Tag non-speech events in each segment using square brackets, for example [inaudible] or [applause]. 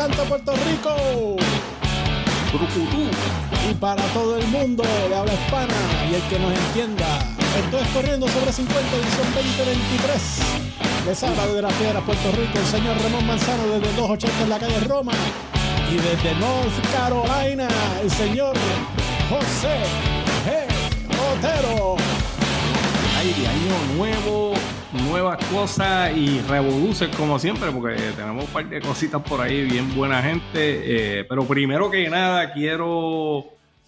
canta Puerto Rico. Y para todo el mundo de habla hispana y el que nos entienda. Esto es Corriendo sobre 50, edición 2023. Les habla de las piedras Puerto Rico el señor Ramón Manzano desde 280 en la calle Roma. Y desde North Carolina, el señor José G. Otero. año nuevo, nuevas cosas y revolucionar como siempre, porque tenemos un par de cositas por ahí, bien buena gente. Eh, pero primero que nada, quiero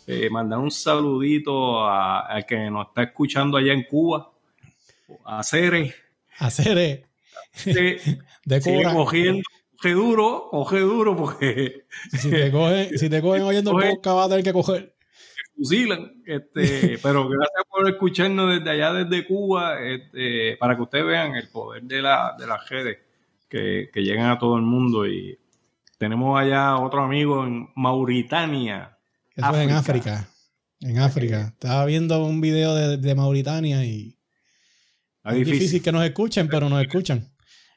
eh, mandar un saludito al que nos está escuchando allá en Cuba, a Cere. A Cere. [laughs] de Cuba. coge duro, coge duro, porque. Si te cogen, oyendo [laughs] coge, podcast, vas a tener que coger fusilan. Este, [laughs] pero gracias por escucharnos desde allá, desde Cuba, este, para que ustedes vean el poder de, las redes que, llegan a todo el mundo. Y tenemos allá otro amigo en Mauritania. Eso es en África. En África. Eh, Estaba viendo un video de, Mauritania y. Es difícil. que nos escuchen, pero nos escuchan.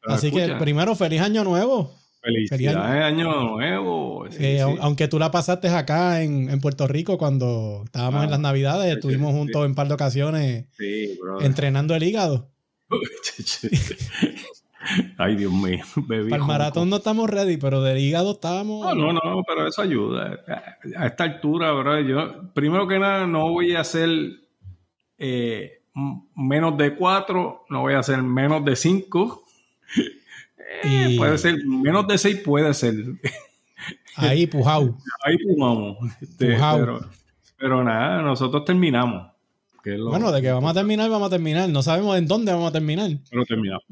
Así que primero, feliz año nuevo. Felicidades, año nuevo. Eh, aunque tú la pasaste acá en, Puerto Rico cuando estábamos en las ah, Navidades, estuvimos juntos en par de ocasiones entrenando el hígado. [laughs] Ay, Dios mío. Para el maratón no estamos ready, pero del hígado estábamos. No, no, no, pero eso ayuda. A esta altura, yo, primero que nada, no voy a hacer eh, menos de cuatro, no voy a hacer menos de cinco. Eh, puede ser, menos de 6 puede ser. Ahí [laughs] pujao. Ahí pujamos. Este, pero, nada, nosotros terminamos. Bueno, de que vamos a terminar, vamos a terminar. No sabemos en dónde vamos a terminar. Pero terminamos.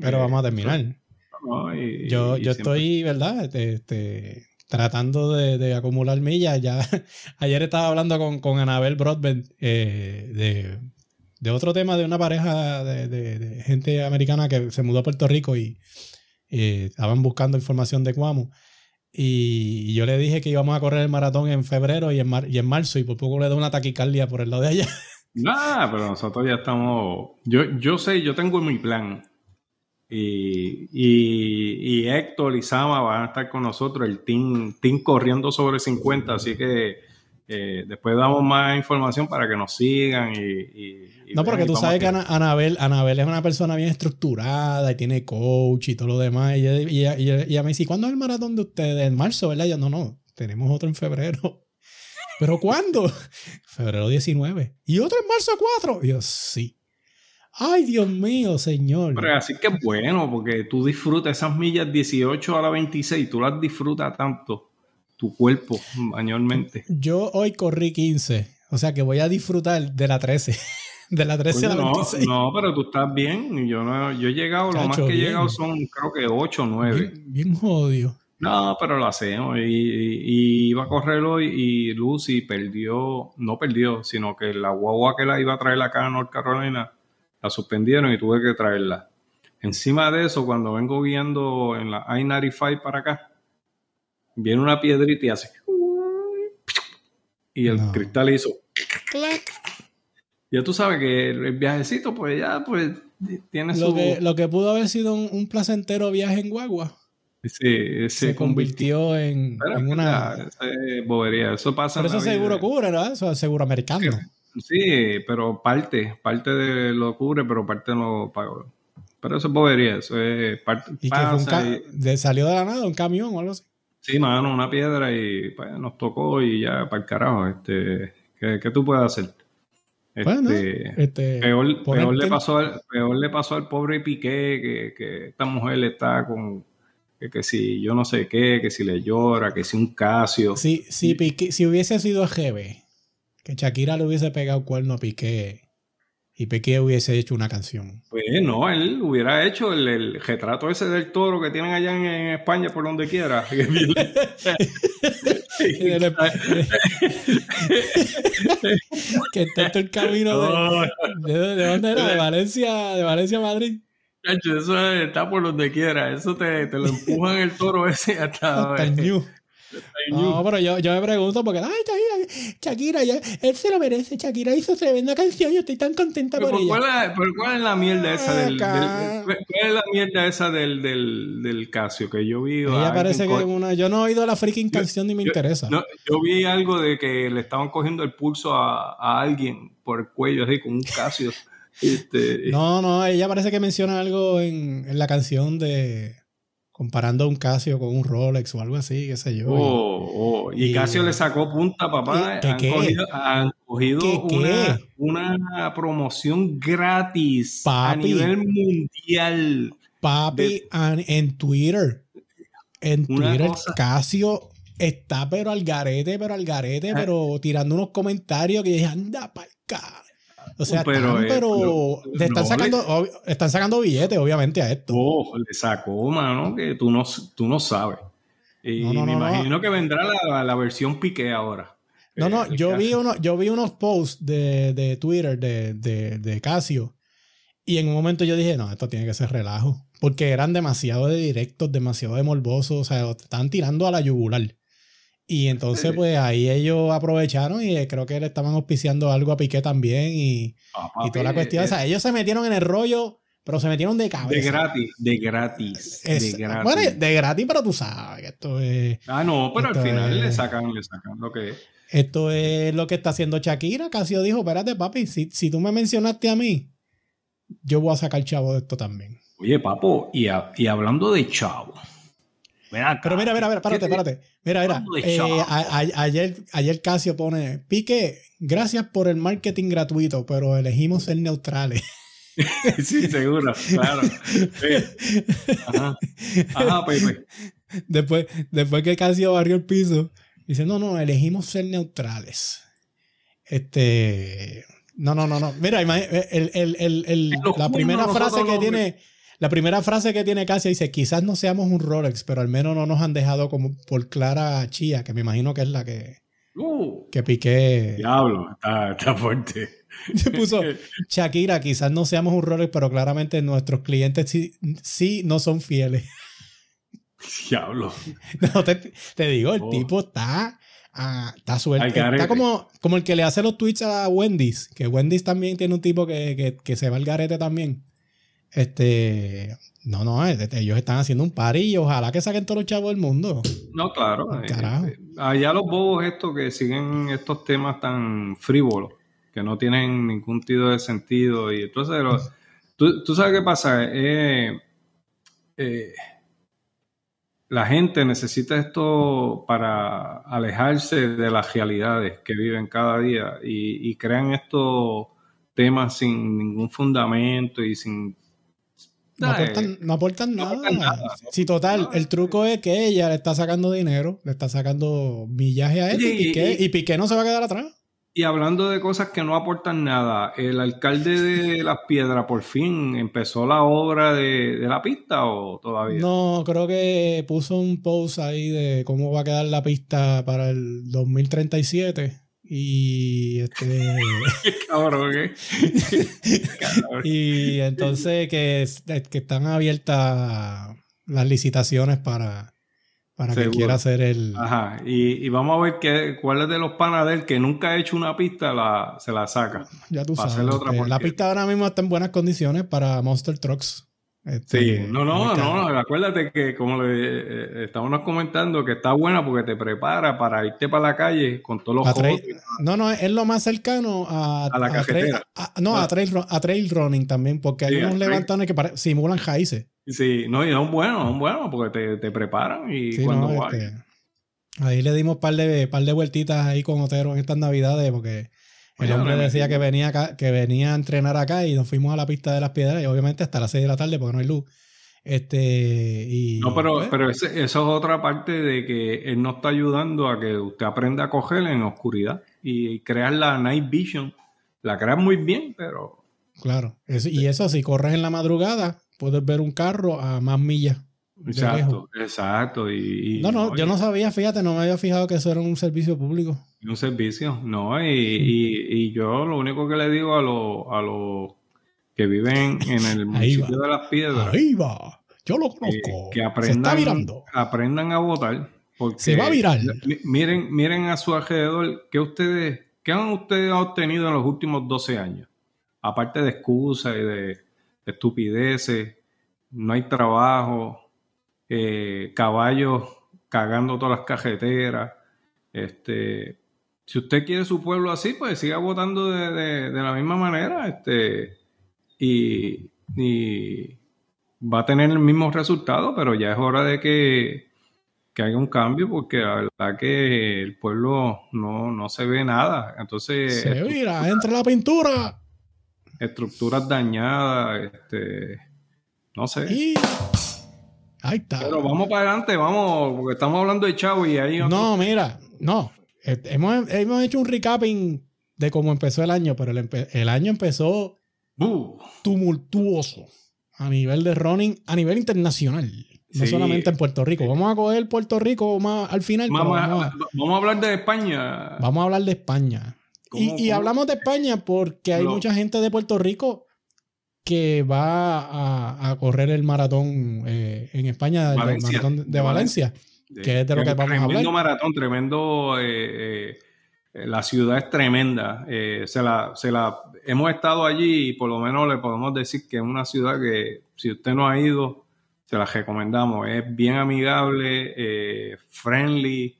Pero vamos a terminar. yo yo estoy, ¿verdad? Este, este tratando de, acumular millas. Ya, [laughs] ayer estaba hablando con, Anabel Broadbent eh, de, otro tema de una pareja de gente americana que se mudó a Puerto Rico y eh, estaban buscando información de Cuamo. Y yo le dije que íbamos a correr el maratón en febrero y en, y en marzo, y por poco le da una taquicardia por el lado de allá. [laughs] Nada, pero nosotros ya estamos. Yo, yo sé, yo tengo mi plan. Y, y, Héctor y Sama van a estar con nosotros, el team, team corriendo sobre 50, así que eh, después damos más información para que nos sigan y... no, porque tú sabes que Anabel, Anabel, es una persona bien estructurada y tiene coach y todo lo demás. Y ella, me dice, ¿cuándo es el maratón de ustedes? En marzo, ¿verdad? Y yo, no, no, tenemos otro en febrero. [laughs] ¿Pero cuándo? [laughs] febrero 19. ¿Y otro en marzo 4? Y yo, sí. Ay, Dios mío, señor. Pero así que bueno, porque tú disfrutas esas millas 18 a la 26, tú las disfrutas tanto tu cuerpo manualmente. Yo hoy corrí 15, o sea que voy a disfrutar de la 13. [laughs] De la 13 a la 26. No, pero tú estás bien. Yo no, yo he llegado, lo más que he llegado son creo que 8 o 9. Bien, jodido. No, pero lo hacemos. Y, iba a correr hoy y, Lucy perdió, no perdió, sino que la guagua que la iba a traer acá a North Carolina, la suspendieron y tuve que traerla. Encima de eso, cuando vengo guiando en la I-95 para acá, viene una piedrita y hace. Y el cristal hizo. Ya tú sabes que el viajecito, pues ya, pues tiene lo Que, lo que pudo haber sido un, placentero viaje en guagua. se, convirtió, en, una. bobería, eso pasa. Pero eso seguro cubre, ¿no? Eso es seguro americano. Sí, pero parte, parte de lo cubre, pero parte no lo pagó. Pero eso es bobería, eso es parte. Y fue de, salió de la nada un camión o algo así. Sí, mano, una piedra y pues, nos tocó y ya para el carajo. Este, ¿qué, tú puedes hacer? Pues, este, este, peor, le pasó al, peor le pasó al pobre Piqué que, que esta mujer está con que, si yo no sé qué, que si le llora, que si un casio. Si, si hubiese sido a que Shakira le hubiese pegado cuerno a Piqué, y Peque hubiese hecho una canción. Pues no, él hubiera hecho el, retrato ese del toro que tienen allá en, España por donde quiera. [laughs] [laughs] que está todo el camino de, de, dónde era, de Valencia, de Valencia a Madrid. Eso está por donde quiera, eso te, lo empujan el toro ese hasta, hasta el no, pero yo, me pregunto porque, ay, Shakira, él se lo merece. Shakira hizo tremenda canción y estoy tan contenta por ella. Cuál es, ¿cuál la mierda esa del, ¿Cuál es la mierda esa del, Casio que yo vi? Ella parece que una. Yo no he oído la freaking canción ni me interesa. yo vi algo de que le estaban cogiendo el pulso a, alguien por el cuello así con un Casio. [laughs] Este, no, no, ella parece que menciona algo en, en la canción de comparando un Casio con un Rolex o algo así, qué sé yo. Y, oh, oh, Casio le sacó punta, papá. ¿Qué, qué, han, cogido, una, promoción gratis a nivel mundial. Papi, en Twitter. En Twitter, Casio está pero al garete, pero al garete, ah. pero tirando unos comentarios que dije, anda para acá. O sea, pero, están, sacando, billetes, obviamente, a esto. Oh, le sacó, mano, que tú no, tú no sabes. Y me imagino que vendrá la, versión pique ahora. No, no, eh, yo vi, uno, yo vi unos posts de, Twitter de, de, Casio. Y en un momento yo dije, no, esto tiene que ser relajo. Porque eran demasiado de directos, demasiado de morbosos. O sea, están tirando a la yugular. Y entonces, pues ahí ellos aprovecharon y eh, creo que le estaban auspiciando algo a Piqué también y, toda la pues, cuestión. o sea, eh, ellos se metieron en el rollo, pero se metieron de cabeza. De gratis, de gratis. Eh, de gratis. pero tú sabes que esto es. Ah, no, pero al final le sacan, le sacan lo que Esto es lo que está haciendo Shakira. Casio dijo: Espérate, papi, si, tú me mencionaste a mí, yo voy a sacar chavo de esto también. Oye, papo, y, y hablando de chavo. Pero mira, mira, mira, párate, párate. Mira, mira. Eh, ayer, Casio pone, Pique, gracias por el marketing gratuito, pero elegimos ser neutrales. [laughs] sí, seguro, claro. Ajá. Ajá, pues, pues. Después, después que Casio barrió el piso, dice, no, no, elegimos ser neutrales. Este... No, no, no, no. Mira, el, la primera frase que tiene... La primera frase que tiene Cassia dice, quizás no seamos un Rolex, pero al menos no nos han dejado como por clara chía, que me imagino que es la que... Uh. que piqué. Diablo, está, fuerte. [laughs] Se puso Shakira, quizás no seamos un Rolex, pero claramente nuestros clientes sí, no son fieles. [laughs] Diablo. [laughs] te, digo, el oh. tipo está, ah, está suelto. Está como, como el que le hace los tweets a Wendy's, que Wendy's también tiene un tipo que, que se va al garete también. Este, no, no, eh, este, ellos están haciendo un par y ojalá que saquen todos los chavos del mundo. No, claro. Eh, eh, allá los bobos estos que siguen estos temas tan frívolos, que no tienen ningún tipo de sentido. Y entonces, tú, sabes qué pasa. la gente necesita esto para alejarse de las realidades que viven cada día y crean estos temas sin ningún fundamento y sin no aportan, no nada. Sí, total, el truco es que ella le está sacando dinero, le está sacando millaje a él y, Piqué, y, no se va a quedar atrás. Y hablando de cosas que no aportan nada, el alcalde de Las Piedras por fin empezó la obra de, de la pista o todavía? No, creo que puso un post ahí de cómo va a quedar la pista para el 2037 y este. [laughs] ¿eh? [laughs] Y entonces que, que, están abiertas las licitaciones para, para que quiera hacer el. Ajá. Y, vamos a ver que, cuál es de los panaderos que nunca ha hecho una pista, la, se la saca. Ya tú sabes. Eh, la pista ahora mismo está en buenas condiciones para Monster Trucks. Este, no, no, no, acuérdate que como le eh, estábamos comentando, que está buena porque te prepara para irte para la calle con todos los No, no, es lo más cercano a, la no, a ah. trail, a trail running también, porque hay unos levantones que simulan jaices. Sí, no, y son buenos, son buenos porque te, preparan y cuando este, Ahí le dimos un de, par de vueltitas ahí con Otero en estas navidades porque el hombre decía que venía, que venía a entrenar acá y nos fuimos a la pista de las piedras y obviamente hasta las 6 de la tarde porque no hay luz. Este, y, no, pero, pues, pero eso es otra parte de que él no está ayudando a que usted aprenda a coger en oscuridad y crear la night vision. La creas muy bien, pero... Claro, y eso si corres en la madrugada, puedes ver un carro a más millas Exacto, exacto. Y, no, no, yo no sabía, fíjate, no me había fijado que eso era un servicio público. Un servicio, no, y, y, yo lo único que le digo a los a los que viven en el [laughs] municipio de Las Piedras. Ahí va, yo lo eh, conozco. Que, aprendan, Se está aprendan a votar. Porque Se va a virar. Miren, miren a su alrededor, ¿qué, ustedes, ¿qué han ustedes obtenido en los últimos 12 años? Aparte de excusas y de estupideces, no hay trabajo eh, caballos cagando todas las cajeteras. Este, si usted quiere su pueblo así, pues siga votando de, la misma manera este, y, va a tener el mismo resultado, pero ya es hora de que, que haya un cambio porque la verdad que el pueblo no, se ve nada. Entonces... Se mira, entra la pintura. Estructuras dañadas, este, no sé. Ahí está. Pero vamos para adelante, vamos, porque estamos hablando de Chavo y ahí. No, mira, no. Hemos, hecho un recapping de cómo empezó el año, pero el, año empezó uh. tumultuoso a nivel de running, a nivel internacional. No solamente en Puerto Rico. Vamos a coger Puerto Rico más al final. Vamos, a, hablar de España. Vamos a hablar de España. Y, hablamos de España porque hay mucha gente de Puerto Rico que va a, correr el maratón eh, en España, el maratón de, Valencia, lo que vamos a hablar. Tremendo maratón, tremendo. Eh, eh, la ciudad es tremenda. se, la, hemos estado allí y por lo menos le podemos decir que es una ciudad que si usted no ha ido, se la recomendamos. Es bien amigable, friendly,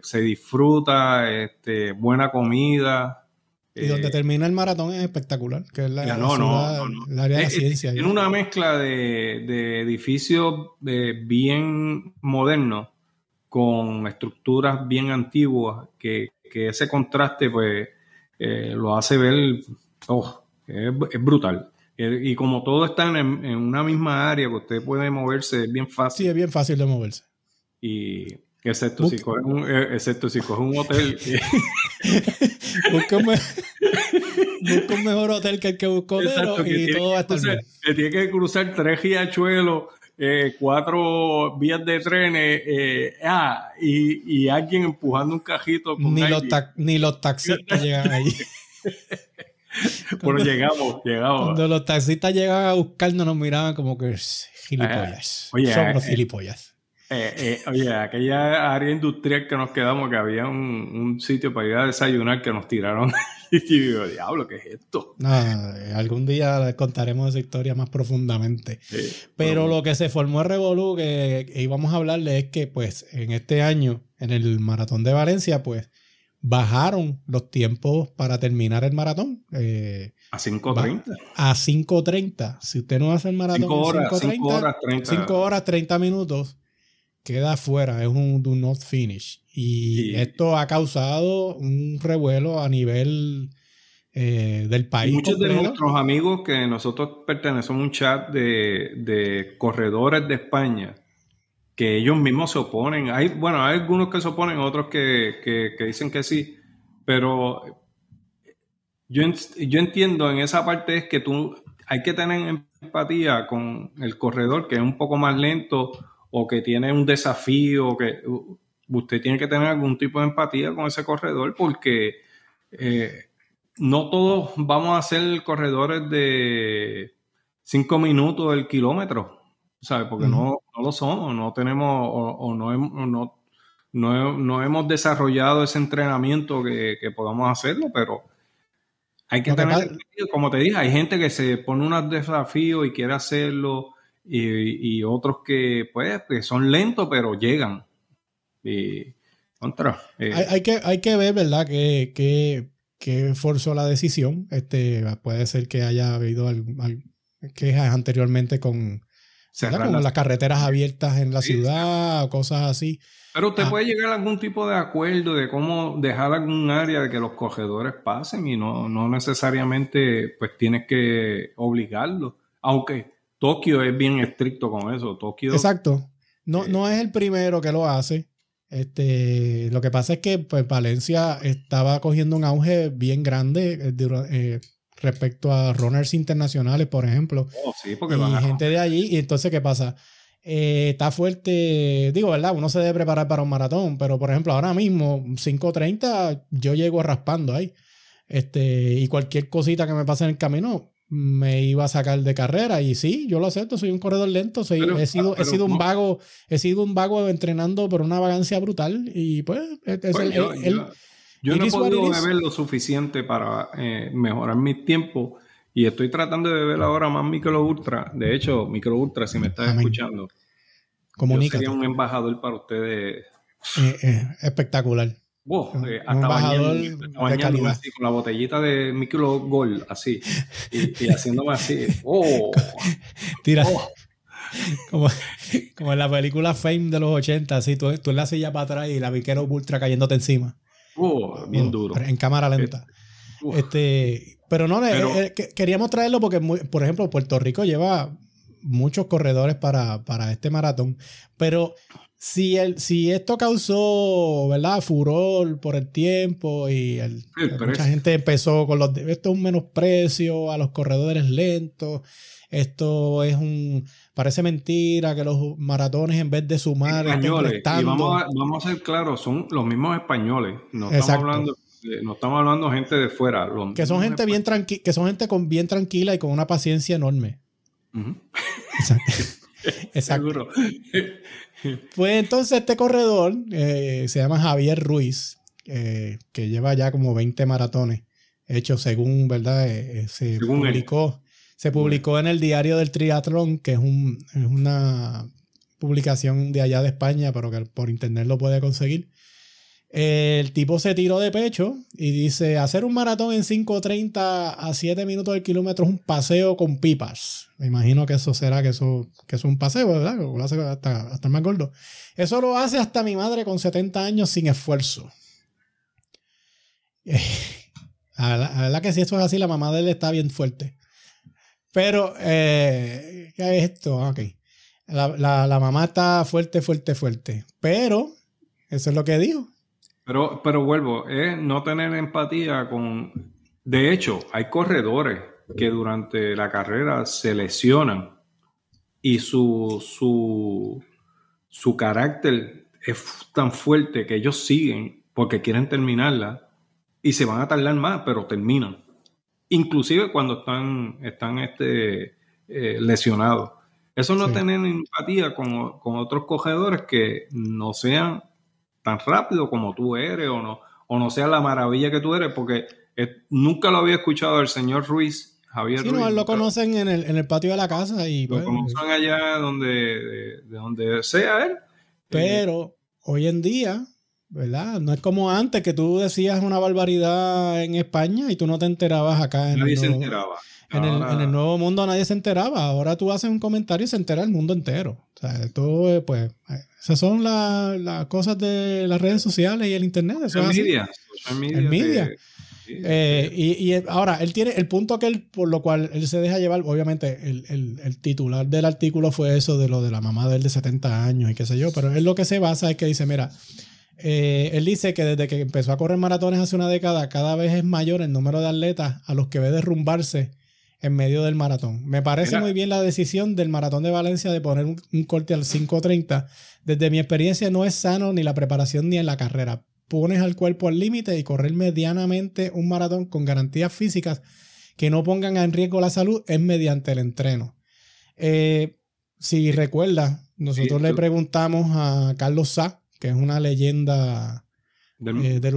se disfruta, este, buena comida. Y donde eh, termina el maratón es espectacular, que es la, área de la tiene una mezcla de, de edificios eh, bien modernos con estructuras bien antiguas, que, ese contraste pues eh, lo hace ver, oh, es, brutal. Y como todo está en, en, una misma área, que pues, usted puede moverse, bien fácil. Sí, es bien fácil de moverse. Y Excepto si, coges un, eh, un hotel. [laughs] [laughs] busca, un, mejor hotel que el que buscó Exacto, que y tiene, todo esto tiene que cruzar tres riachuelos, eh, cuatro vías de trenes eh, ah, y, y, alguien empujando un cajito. Con ni, los ni los taxistas llegan ahí [laughs] Bueno, llegamos, llegamos. Cuando los taxistas llegaban a buscarnos, nos miraban como que gilipollas. Oye, Somos gilipollas. Eh, eh, oye, aquella área industrial que nos quedamos, que había un, sitio para ir a desayunar que nos tiraron. [laughs] y digo, diablo, ¿qué es esto? algún día contaremos esa historia más profundamente. Pero lo que se formó revolu Revolú, que, íbamos a hablarle, es que pues en este año, en el Maratón de Valencia, pues bajaron los tiempos para terminar el maratón. Eh, a 5.30. A 5.30. Si usted no hace el maratón 5 horas, 5 horas, 30 minutos queda fuera, es un do not finish. Y, esto ha causado un revuelo a nivel eh, del país. Muchos de nuestros amigos que nosotros pertenecemos a un chat de, corredores de España, que ellos mismos se oponen. Hay, bueno, hay algunos que se oponen, otros que, dicen que sí, pero yo, yo entiendo en esa parte es que tú hay que tener empatía con el corredor que es un poco más lento o que tiene un desafío, que usted tiene que tener algún tipo de empatía con ese corredor porque eh, no todos vamos a ser corredores de cinco minutos el kilómetro, ¿sabes? Porque no, lo somos, no tenemos o, no, hemos desarrollado ese entrenamiento que, podamos hacerlo, pero... Hay que tener, como te dije, hay gente que se pone un desafío y quiere hacerlo, y, otros que, pues, que son lentos, pero llegan. Y, contra. Eh, hay, que, hay que ver, ¿verdad?, que, que, forzó la decisión. Este, puede ser que haya habido quejas anteriormente con, las carreteras abiertas en la ciudad o cosas así. Pero usted ah. puede llegar a algún tipo de acuerdo de cómo dejar algún área de que los corredores pasen y no, no necesariamente pues tienes que obligarlo. Aunque Tokio es bien estricto con eso. Tokio. Exacto. No, eh, no es el primero que lo hace. Este, lo que pasa es que pues, Valencia estaba cogiendo un auge bien grande eh, eh, respecto a runners internacionales, por ejemplo. Oh, sí, porque y gente de allí. Y entonces, ¿qué pasa? está fuerte, digo, ¿verdad? Uno se debe preparar para un maratón, pero por ejemplo, ahora mismo, 5.30, yo llego raspando ahí. Este, y cualquier cosita que me pase en el camino, me iba a sacar de carrera y sí, yo lo acepto, soy un corredor lento, he sido, he sido un vago, he sido un vago entrenando por una vagancia brutal y pues, pues yo, no he podido beber lo suficiente para eh, mejorar mi tiempo y estoy tratando de beber ahora más micro ultra, de hecho micro ultra si me estás escuchando, yo sería un embajador para ustedes. Eh, eh, espectacular. Wow, eh, hasta con la botellita de micro gol así y, [laughs] haciéndome así. Oh, Tira. Oh. Como, en la película Fame de los 80, así tú, en la silla para atrás y la viquero ultra cayéndote encima. Oh, bien duro. En cámara eh, lenta. este, pero no, eh, queríamos traerlo porque, por ejemplo, Puerto Rico lleva muchos corredores para, para este maratón, pero si, el, si esto causó, ¿verdad? Furor por el tiempo y el, mucha gente empezó con los... Esto es un menosprecio a los corredores lentos. Esto es un... Parece mentira que los maratones en vez de sumar... Españoles. vamos a, vamos a ser claros, son los mismos españoles. No estamos hablando no estamos hablando gente de fuera. que son gente bien tranqui que son gente con bien tranquila y con una paciencia enorme. Exacto. [laughs] [laughs] Exacto. Seguro. [laughs] Pues entonces este corredor eh, se llama Javier Ruiz, eh, que lleva ya como 20 maratones hechos según, ¿verdad? Eh, se, publicó, se publicó en el diario del triatlón, que es, un, es una publicación de allá de España, pero que por internet lo puede conseguir. El tipo se tiró de pecho y dice, hacer un maratón en 5.30 a 7 minutos del kilómetro es un paseo con pipas. Me imagino que eso será que eso, es un paseo, ¿verdad? lo hace hasta, hasta el más gordo. Eso lo hace hasta mi madre con 70 años sin esfuerzo. Eh, [laughs] la verdad, que si eso es así, la mamá de él está bien fuerte. Pero, eh, ¿qué es esto? Ah, ok. la, mamá está fuerte, fuerte, fuerte. Pero, eso es lo que dijo. Pero, pero vuelvo, es no tener empatía con... De hecho, hay corredores que durante la carrera se lesionan y su, su, carácter es tan fuerte que ellos siguen porque quieren terminarla y se van a tardar más, pero terminan. Inclusive cuando están, están este, eh, lesionados. Eso no tener empatía con, con otros corredores que no sean tan rápido como tú eres o no, o no sea la maravilla que tú eres, porque eh, nunca lo había escuchado el señor Ruiz, Javier sí, Ruiz. No, lo conocen en el, en el, patio de la casa y... Lo pues, conocen eh, allá donde, de, donde sea él. Pero hoy en día, ¿verdad? No es como antes que tú decías una barbaridad en España y tú no te enterabas acá. En nadie se enteraba. En, el, nuevo mundo nadie se enteraba. Ahora tú haces un comentario y se entera el mundo entero. O sea, tú, eh, pues, eh, esas son las cosas de las redes sociales y el internet. Eso media, y, ahora, él tiene el punto que por lo cual él se deja llevar, obviamente el, titular del artículo fue eso de lo de la mamá de él de 70 años y qué sé yo, pero él lo que se basa es que dice, mira, eh, él dice que desde que empezó a correr maratones hace una década, cada vez es mayor el número de atletas a los que ve derrumbarse en medio del maratón. Me parece muy bien la decisión del maratón de Valencia de poner un, corte al 5.30. Desde mi experiencia no es sano ni la preparación ni en la carrera. Pones al cuerpo al límite y correr medianamente un maratón con garantías físicas que no pongan en riesgo la salud es mediante el entreno. Eh, si recuerdas, nosotros le preguntamos a Carlos Sá, que es una leyenda del, eh,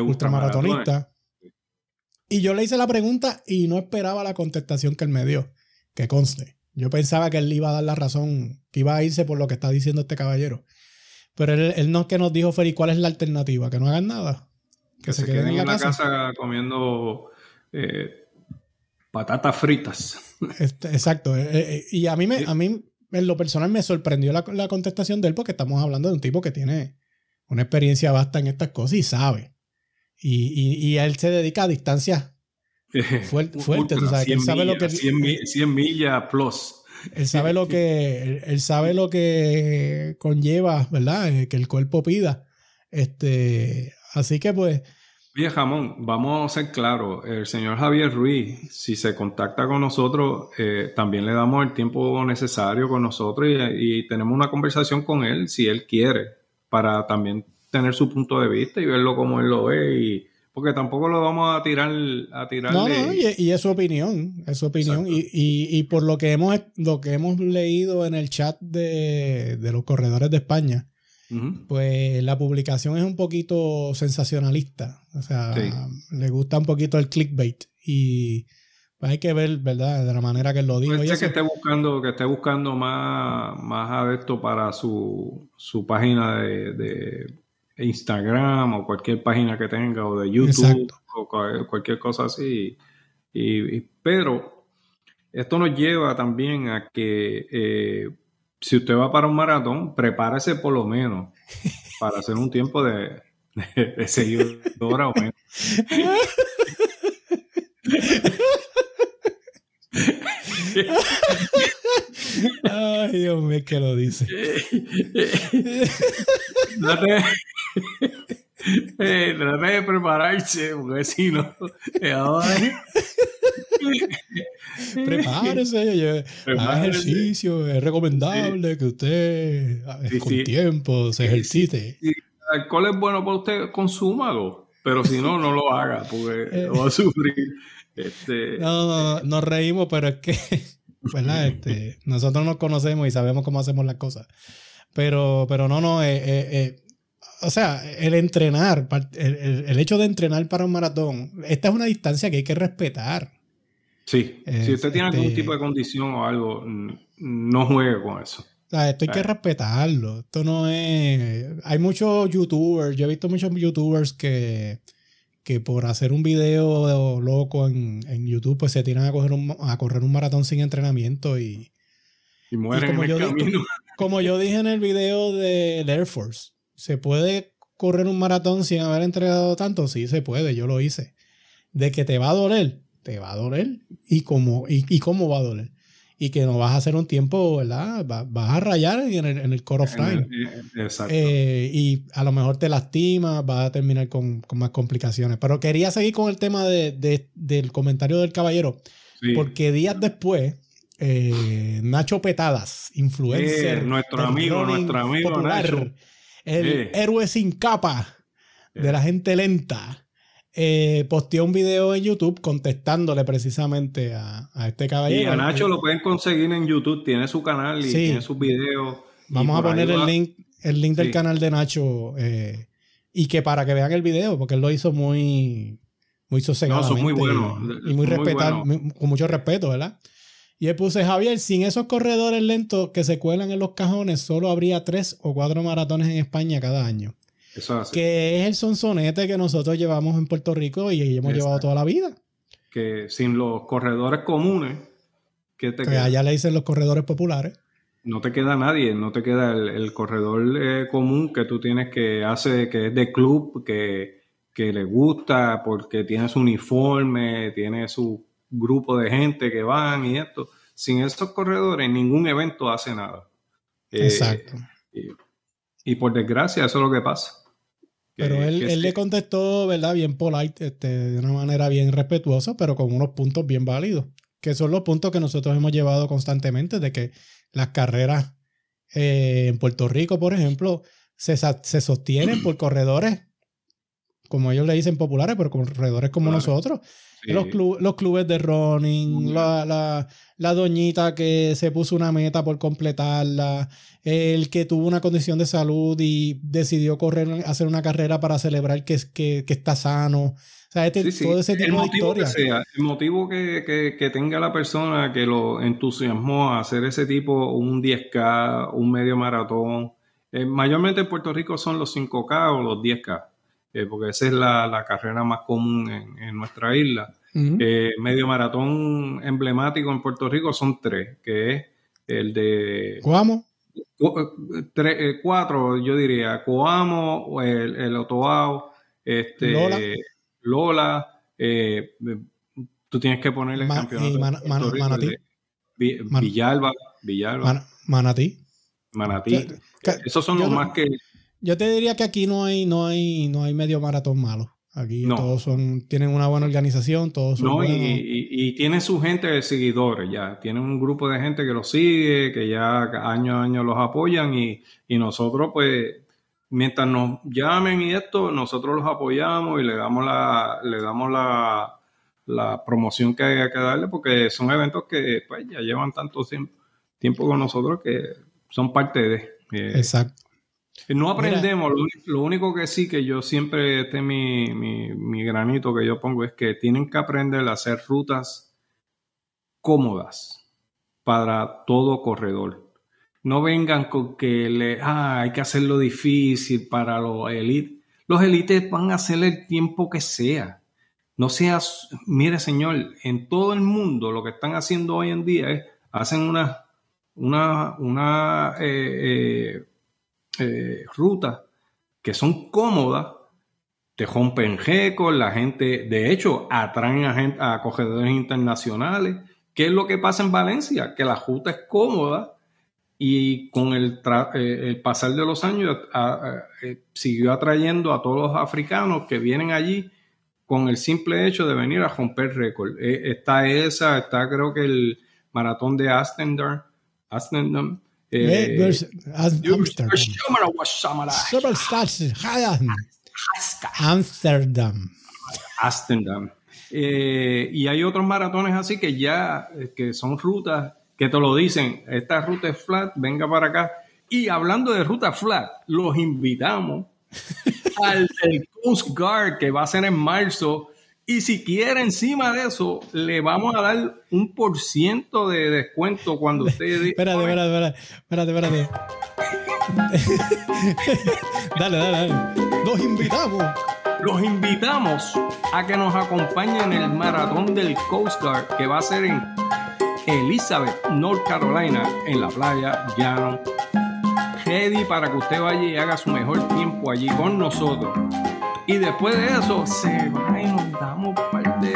ultramaratonista, y yo le hice la pregunta y no esperaba la contestación que él me dio, que conste. Yo pensaba que él iba a dar la razón, que iba a irse por lo que está diciendo este caballero. Pero él, no que nos dijo, Feri, ¿cuál es la alternativa? Que no hagan nada. Que, se, queden, en la, casa? comiendo eh, patatas fritas. [laughs] Este, exacto. Eh, eh, y a mí, me, a mí, en lo personal, me sorprendió la, la contestación de él porque estamos hablando de un tipo que tiene una experiencia vasta en estas cosas y sabe. Y, y, él se dedica a distancias [laughs] fuerte, él sabe lo que... 100, millas plus. Él sabe lo que, él, sabe lo que conlleva, ¿verdad? Eh, que el cuerpo pida. Este, así que pues... Oye, Jamón, vamos a ser claros. El señor Javier Ruiz, si se contacta con nosotros, eh, también le damos el tiempo necesario con nosotros y, y tenemos una conversación con él si él quiere, para también tener su punto de vista y verlo como él lo ve y porque tampoco lo vamos a tirar a tirar no, y, es su opinión es su opinión y, por lo que hemos lo que hemos leído en el chat de, los corredores de España pues la publicación es un poquito sensacionalista o sea le gusta un poquito el clickbait y pues hay que ver verdad de la manera que él lo digo que esté buscando que esté buscando más más adepto para su, página de Instagram o cualquier página que tenga o de YouTube o cualquier cosa así. Y, pero esto nos lleva también a que eh, si usted va para un maratón, prepárese por lo menos para hacer un tiempo de, de, horas o menos. Ay, Dios mío, que lo dice. [laughs] No te, eh, de prepararse, porque si no, Prepárese, ejercicio, es recomendable que usted ah, con tiempo se ejercite. Si alcohol es bueno para usted, consúmalo, pero si no, no lo haga, porque [laughs] eh. va a sufrir. Este, no, no, nos reímos, pero es que, [laughs] este, nosotros nos conocemos y sabemos cómo hacemos las cosas. Pero, pero no, no, eh, eh, eh o sea, el entrenar, el, hecho de entrenar para un maratón, esta es una distancia que hay que respetar. Sí, eh, si usted tiene algún este, tipo de condición o algo, no juegue con eso. O sea, esto hay que eh. respetarlo. Esto no es. Hay muchos youtubers. Yo he visto muchos youtubers que, por hacer un video loco en, YouTube, pues se tiran a, correr un maratón sin entrenamiento y. mueren como, en el yo, camino. Como, yo dije en el video del Air Force. ¿Se puede correr un maratón sin haber entregado tanto? Sí, se puede, yo lo hice. De que te va a doler, te va a doler. ¿Y cómo, y, cómo va a doler? Y que no vas a hacer un tiempo, ¿verdad? vas a rayar en el, core of time. Eh, eh, y a lo mejor te lastima, vas a terminar con, más complicaciones. Pero quería seguir con el tema del comentario del caballero. Porque días después, eh, Nacho Petadas, influencer. nuestro amigo, nuestro amigo popular, el héroe sin capa de la gente lenta, eh, posteó un video en YouTube contestándole precisamente a, este caballero. Y a Nacho lo pueden conseguir en YouTube, tiene su canal y tiene sus videos. Vamos a poner el link, el link del canal de Nacho eh, y que para que vean el video, porque él lo hizo muy, muy sosegadamente. No, son muy bueno. Y, muy, respetado, con mucho respeto, ¿verdad? Y le puse, Javier, sin esos corredores lentos que se cuelan en los cajones, solo habría tres o cuatro maratones en España cada año. Que es el sonsonete que nosotros llevamos en Puerto Rico y hemos llevado toda la vida. Que sin los corredores comunes, que te que allá le dicen los corredores populares. No te queda nadie, no te queda el, corredor eh, común que tú tienes que hace, que es de club, que, que le gusta porque tiene su uniforme, tiene su grupo de gente que van y esto. Sin esos corredores, ningún evento hace nada. Eh, Exacto. y, por desgracia, eso es lo que pasa. Pero él, le contestó, ¿verdad? Bien polite, este, de una manera bien respetuosa, pero con unos puntos bien válidos, que son los puntos que nosotros hemos llevado constantemente, de que las carreras eh, en Puerto Rico, por ejemplo, se, se sostienen por [clears throat] corredores como ellos le dicen populares, pero con corredores como nosotros. Los, los, clubes de running, la, doñita que se puso una meta por completarla, el que tuvo una condición de salud y decidió correr, hacer una carrera para celebrar que, que, que está sano. O sea, este todo ese tipo de historia. el motivo que, tenga la persona que lo entusiasmó a hacer ese tipo, un 10K, un medio maratón. Eh, mayormente en Puerto Rico son los 5K o los 10K. Eh, porque esa es la, carrera más común en, nuestra isla. Eh, medio maratón emblemático en Puerto Rico son tres, que es el de... ¿Coamo? Eh, cuatro, yo diría, Coamo, el, el Otoao, este, Lola, tú tienes que ponerle el campeonato. Manatí. Villalba, Villalba. Manatí. Manatí. Esos son los más que, yo te diría que aquí no hay, no hay, no hay medio maratón malo. Aquí todos son, tienen una buena organización, todos son. Y, y, tiene su gente de seguidores ya. tienen un grupo de gente que los sigue, que ya año a año los apoyan y, nosotros, pues, mientras nos llamen y esto, nosotros los apoyamos y le damos la, le damos la, promoción que hay que darle porque son eventos que, pues, ya llevan tanto tiempo, tiempo con nosotros que son parte de. Eh, Exacto. No aprendemos, lo, único que sí que yo siempre, este mi, mi, granito que yo pongo es que tienen que aprender a hacer rutas cómodas para todo corredor. No vengan con que le, ah, hay que hacerlo difícil para los elites. Los elites van a hacer el tiempo que sea. No seas, mire señor, en todo el mundo lo que están haciendo hoy en día es, hacen una, una, una, eh, eh, eh, rutas que son cómodas, te rompen récords, la gente, de hecho, atraen a, gente, a corredores internacionales. ¿Qué es lo que pasa en Valencia? Que la ruta es cómoda y con el, eh, pasar de los años eh, siguió atrayendo a todos los africanos que vienen allí con el simple hecho de venir a romper récord. está esa, está creo que el maratón de Astendam, eh, Amsterdam. Amsterdam. Eh, y hay otros maratones así que ya eh, que son rutas que te lo dicen, esta ruta es flat, venga para acá. Y hablando de ruta flat, los invitamos [laughs] al Coast Guard que va a ser en marzo y si quiere encima de eso, le vamos a dar un por ciento de descuento cuando usted... [laughs] espérate, espérate, espérate, espérate, [laughs] dale, dale, dale. Los invitamos. Los invitamos a que nos acompañen en el maratón del Coast Guard que va a ser en Elizabeth, North Carolina, en la playa Llano. Ready para que usted vaya y haga su mejor tiempo allí con nosotros. Y después de eso, se va y nos damos parte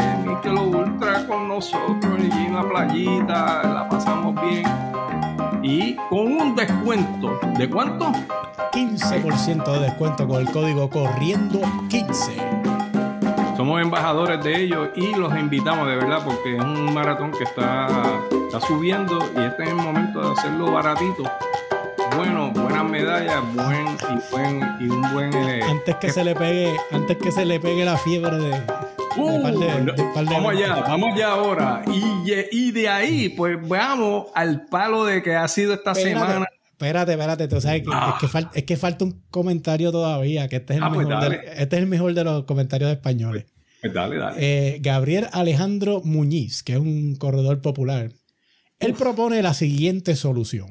de lo Ultra con nosotros y en la playita, la pasamos bien. Y con un descuento, ¿de cuánto? 15% de descuento con el código corriendo 15. Somos embajadores de ellos y los invitamos de verdad porque es un maratón que está, está subiendo y este es el momento de hacerlo baratito bueno, buenas medallas, buen y buen y un buen. Eh, antes que, se le pegue, antes que se le pegue la fiebre de. vamos allá, vamos ahora. Y, de ahí, pues vamos al palo de que ha sido esta semana. Espérate, espérate, que, ah. es, que falta un comentario todavía, que este es el, ah, pues este mejor, de, los comentarios españoles. Pues, pues dale, dale. Eh, Gabriel Alejandro Muñiz, que es un corredor popular, él propone la siguiente solución.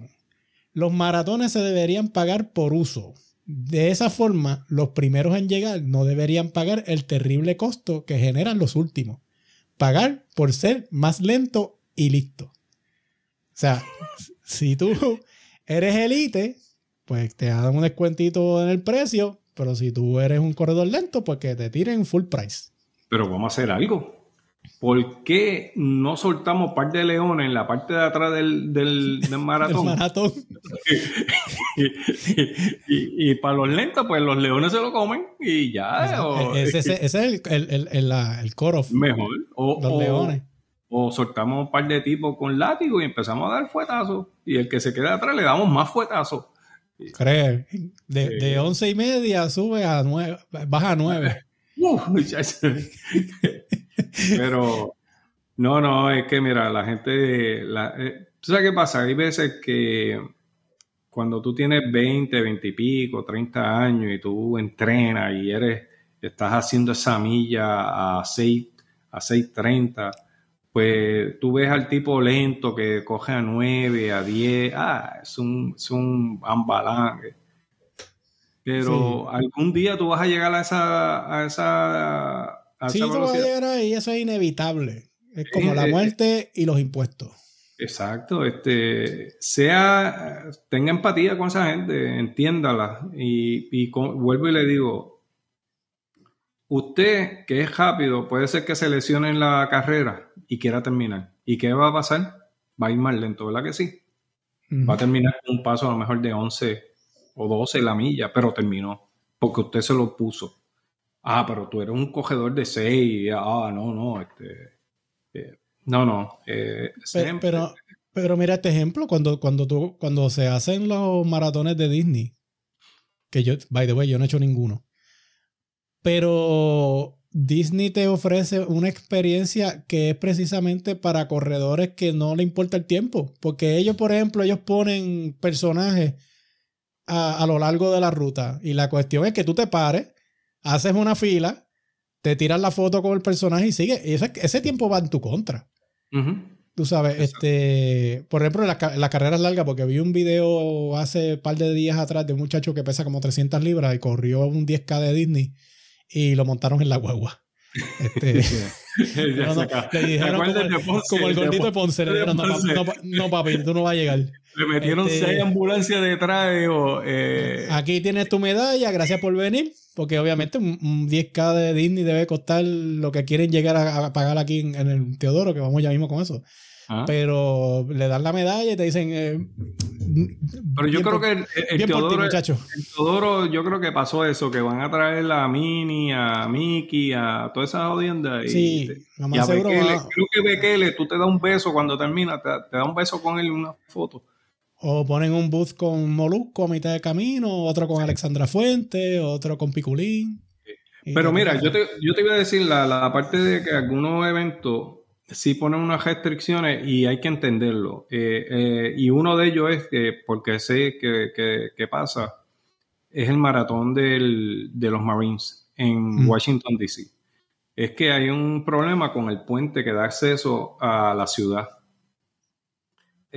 Los maratones se deberían pagar por uso. De esa forma, los primeros en llegar no deberían pagar el terrible costo que generan los últimos. Pagar por ser más lento y listo. O sea, si tú eres elite, pues te dan un descuentito en el precio, pero si tú eres un corredor lento, pues que te tiren full price. Pero vamos a hacer algo. ¿Por qué no soltamos par de leones en la parte de atrás del, [laughs] maratón? [laughs] y, para los lentos, pues los leones se lo comen y ya. Ese, e, es el, el, el, coro. Mejor. O, los leones. O soltamos un par de tipos con látigo y empezamos a dar fuetazos. Y el que se queda atrás le damos más fuetazos. Creer. De, once y media sube a nueve, baja a nueve. [laughs] Uf, pero no, no, es que mira, la gente, eh, sabes qué pasa? Hay veces que cuando tú tienes 20, 20 y pico, 30 años y tú entrenas y eres, estás haciendo esa milla a 6, a 6.30, pues tú ves al tipo lento que coge a 9, a 10, ah, es un, es un Pero algún día tú vas a llegar a esa, a esa sí, eso es inevitable. Es como la eh, eh. muerte y los impuestos. Exacto, este, sea, tenga empatía con esa gente, entiéndala. Y, vuelvo y le digo, usted que es rápido, puede ser que se lesione en la carrera y quiera terminar. ¿Y qué va a pasar? Va a ir más lento, ¿verdad que sí? Va a terminar un paso a lo mejor de 11 o 12 la milla, pero terminó porque usted se lo puso ah, pero tú eres un cogedor de seis. ah, no, no, este, eh, no, no. Eh, pero, eh, pero, mira este ejemplo, cuando, cuando, tú, cuando se hacen los maratones de Disney, que yo, by the way, yo no he hecho ninguno, pero Disney te ofrece una experiencia que es precisamente para corredores que no le importa el tiempo, porque ellos, por ejemplo, ellos ponen personajes a lo largo de la ruta y la cuestión es que tú te pares haces una fila, te tiras la foto con el personaje y sigue. Y ese, tiempo va en tu contra. Tú sabes, este, por ejemplo, las la, carrera es larga, porque vi un video hace un par de días atrás de un muchacho que pesa como 300 libras y corrió un 10K de Disney y lo montaron en la guagua. Este, [laughs] [laughs] no, dijeron como, el gordito de Ponce, no, papi, tú no vas a llegar. Le metieron este, seis ambulancias detrás. Eh, aquí tienes tu medalla, gracias por venir. Porque obviamente un, 10K de Disney debe costar lo que quieren llegar a, pagar aquí en, el Teodoro, que vamos ya mismo con eso. Ah. Pero le dan la medalla y te dicen. Eh, pero yo creo que el, Teodoro, Teodoro, yo creo que pasó eso, que van a traer a Mini, a Mickey, a toda esa audiencia. Y, sí, y a Bekele, Creo que Bekele, tú te das un beso cuando termina, te, das da un beso con él y una foto. O ponen un bus con Molusco a mitad de camino, otro con Alexandra Fuente, otro con Piculín. Pero mira, yo te, yo te iba a decir la, la parte de que algunos eventos sí ponen unas restricciones y hay que entenderlo. Eh, eh, y uno de ellos es que, porque sé que, que, pasa, es el maratón de los Marines en mm. Washington, D.C. Es que hay un problema con el puente que da acceso a la ciudad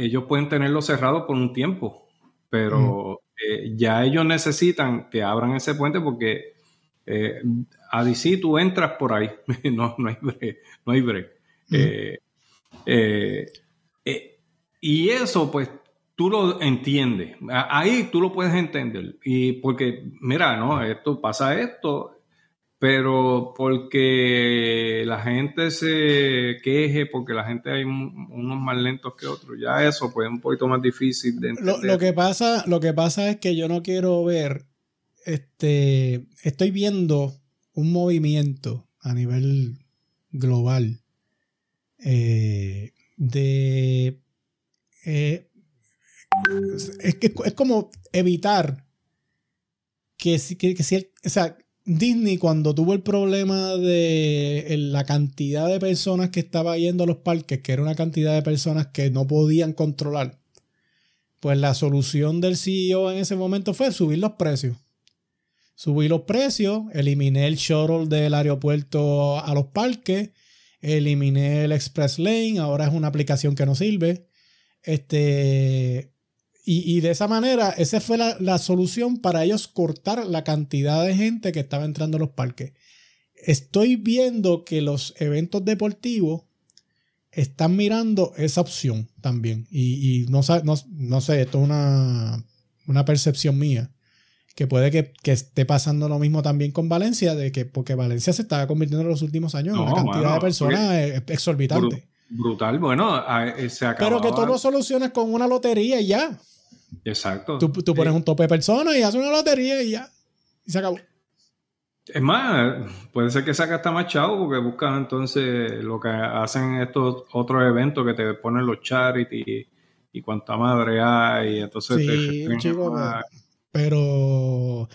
ellos pueden tenerlo cerrado por un tiempo, pero eh, ya ellos necesitan que abran ese puente porque eh, a decir tú entras por ahí, [laughs] no, no hay break, no hay eh, y eso pues tú lo entiendes, ahí tú lo puedes entender, y porque mira, no, esto pasa esto, pero porque la gente se queje, porque la gente hay unos más lentos que otros, ya eso pues un poquito más difícil de entender. Lo, que pasa, lo que pasa es que yo no quiero ver, este, estoy viendo un movimiento a nivel global eh, de... Eh, es, como evitar que, si o sea, Disney cuando tuvo el problema de la cantidad de personas que estaba yendo a los parques, que era una cantidad de personas que no podían controlar, pues la solución del CEO en ese momento fue subir los precios. Subí los precios, eliminé el shuttle del aeropuerto a los parques, eliminé el Express Lane, ahora es una aplicación que no sirve. Este, y, de esa manera, esa fue la, solución para ellos cortar la cantidad de gente que estaba entrando a los parques. Estoy viendo que los eventos deportivos están mirando esa opción también. Y, no, no, sé, esto es una, percepción mía que puede que, esté pasando lo mismo también con Valencia, de que porque Valencia se estaba convirtiendo en los últimos años en una cantidad de personas eh, exorbitante. brutal, bueno, eh, se Pero que tú lo soluciones con una lotería y ya. Exacto. Tú, pones un tope de personas y haces una lotería y ya. Y se acabó. Es más, puede ser que saca hasta más chavo porque buscan entonces lo que hacen estos otros eventos que te ponen los charity y, cuánta madre hay. Entonces chico, pero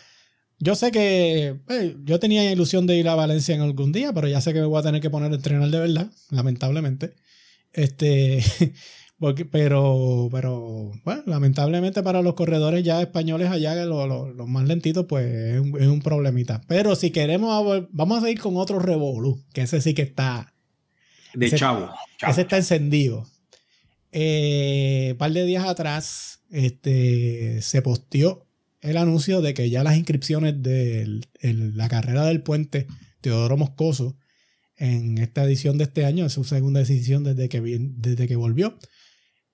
yo sé que eh, yo tenía ilusión de ir a Valencia en algún día, pero ya sé que me voy a tener que poner a entrenar de verdad, lamentablemente. Este, [laughs] pero, pero, bueno, lamentablemente para los corredores ya españoles allá, los, los, más lentitos, pues es un, problemita. Pero si queremos, vamos a ir con otro Revolu que ese sí que está... De chavo, Ese está encendido. un eh, par de días atrás este, se posteó el anuncio de que ya las inscripciones de la carrera del puente Teodoro Moscoso en esta edición de este año, es su segunda edición desde que, desde que volvió,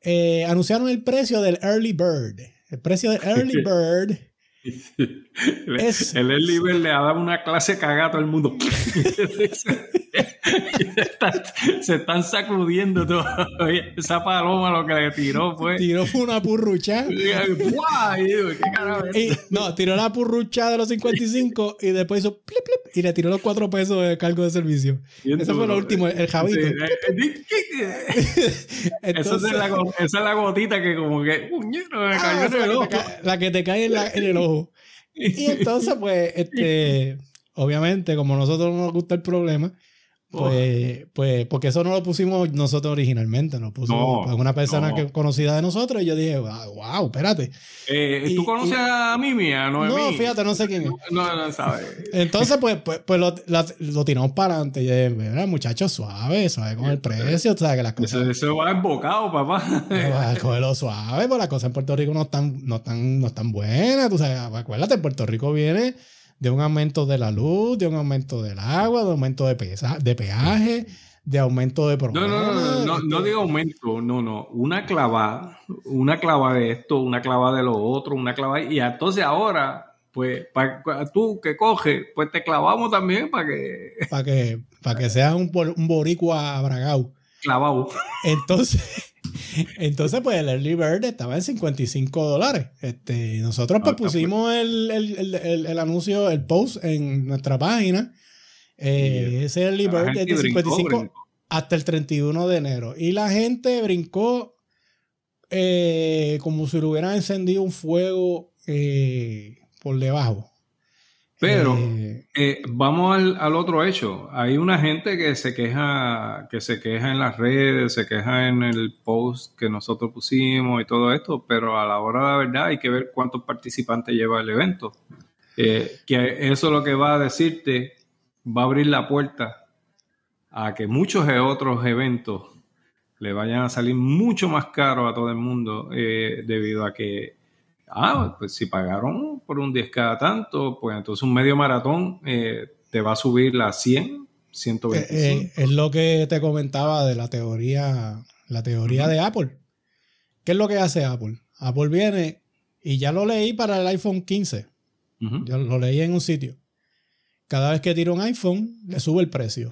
eh, anunciaron el precio del Early Bird. El precio del Early [laughs] Bird es, el Ed le ha dado una clase cagada a todo el mundo. [laughs] se, están, sacudiendo Esa paloma lo que le tiró fue. Tiró fue una purrucha. no, tiró la purrucha de los 55 y después hizo y le tiró los 4 pesos de cargo de servicio. Eso fue lo último, el jabito. esa, es la, gotita que como que. la, que te cae en el ojo. Y entonces, pues, [laughs] este, obviamente, como nosotros no nos gusta el problema, pues, pues, porque eso no lo pusimos nosotros originalmente, lo pusimos no, pues, una persona que conocida de nosotros y yo dije, wow, ah, espérate. Eh, ¿Tú conoces a Mimi, a No, fíjate, no sé quién es. No, no, sabes. Entonces, pues, pues, pues lo, tiramos para adelante. Y dije, mira, muchacho, suave, suave con el precio, o sea, que las cosas... Eso, eso va embocado, papá. suave, porque las cosas en Puerto Rico no están, no están, no están buenas, tú sabes, acuérdate, en Puerto Rico viene de un aumento de la luz, de un aumento del agua, de aumento de, de peaje, de aumento de problemas. No, no, no, no, este digo aumento, no, no. Una clavada. una clavada de esto, una clavada de lo otro, una clavada... Y entonces ahora, pues, tú que coges, pues te clavamos también para que. [laughs] Para que, para que seas un, boricua abragado. Clavado. Entonces. Entonces, pues el early bird estaba en 55 dólares. Este, nosotros pues, ah, pusimos el, anuncio, el post en nuestra página. Eh, ese early bird de 55 hasta el 31 de enero. Y la gente brincó eh, como si le hubieran encendido un fuego eh, por debajo. Pero eh, eh, vamos al, otro hecho. Hay una gente que se queja, que se queja en las redes, se queja en el post que nosotros pusimos y todo esto, pero a la hora de la verdad hay que ver cuántos participantes lleva el evento. Eh, que eso es lo que va a decirte, va a abrir la puerta a que muchos otros eventos le vayan a salir mucho más caro a todo el mundo debido a que ah, pues si pagaron por un 10 cada tanto, pues entonces un medio maratón eh, te va a subir la 100, 120. Eh, eh, es lo que te comentaba de la teoría, la teoría de Apple. ¿Qué es lo que hace Apple? Apple viene y ya lo leí para el iPhone 15. Ya Yo lo leí en un sitio. Cada vez que tira un iPhone, le sube el precio.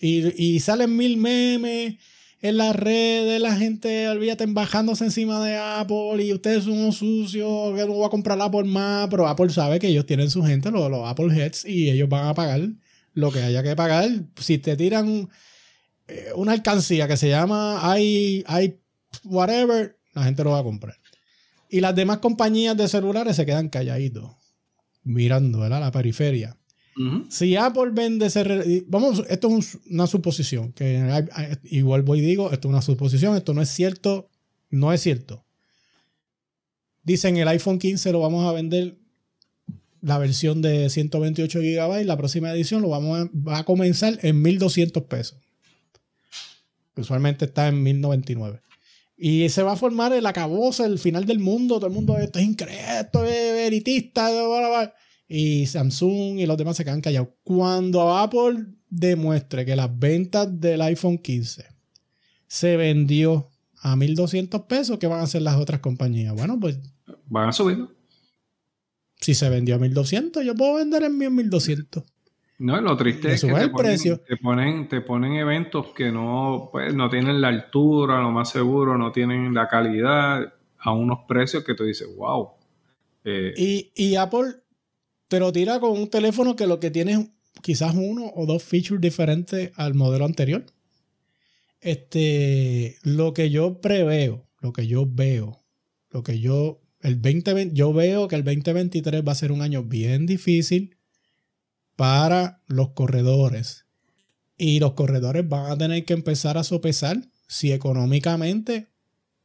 Y, y salen mil memes en las redes, la gente, olvídate, bajándose encima de Apple y ustedes son unos sucios, que no va a comprar Apple más, pero Apple sabe que ellos tienen su gente, los, los Apple Heads, y ellos van a pagar lo que haya que pagar. Si te tiran eh, una alcancía que se llama Ay whatever, la gente lo va a comprar. Y las demás compañías de celulares se quedan calladitos, mirando a la periferia. Si Apple vende Vamos, esto es una suposición, que igual voy y digo, esto es una suposición, esto no es cierto, no es cierto. Dicen el iPhone 15 lo vamos a vender la versión de 128 GB, la próxima edición lo vamos a, va a comenzar en 1200 pesos. Usualmente está en 1099. Y se va a formar el acabose, el final del mundo, todo el mundo, esto es increíble, esto es veritista, bla, y Samsung y los demás se quedan callados. Cuando Apple demuestre que las ventas del iPhone 15 se vendió a 1.200 pesos, ¿qué van a hacer las otras compañías? Bueno, pues... Van a subir Si se vendió a 1.200, yo puedo vender en 1.200. No, lo triste es que te ponen, te ponen, eventos que no, pues, no tienen la altura, lo más seguro, no tienen la calidad, a unos precios que tú dices, wow. Eh, y, y Apple pero tira con un teléfono que lo que tiene es quizás uno o dos features diferentes al modelo anterior. Este, lo que yo preveo, lo que yo veo, lo que yo, el yo veo que el 2023 va a ser un año bien difícil para los corredores. Y los corredores van a tener que empezar a sopesar si económicamente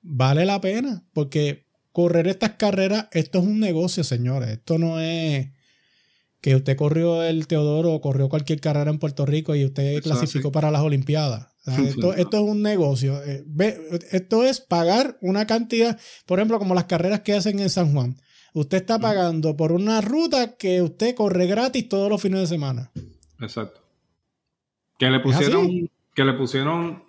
vale la pena, porque correr estas carreras, esto es un negocio, señores. Esto no es que usted corrió el Teodoro o corrió cualquier carrera en Puerto Rico y usted clasificó para las Olimpiadas. esto, es un negocio. Eh, esto es pagar una cantidad, por ejemplo, como las carreras que hacen en San Juan. Usted está mm. pagando por una ruta que usted corre gratis todos los fines de semana. Exacto. Que le pusieron, que le pusieron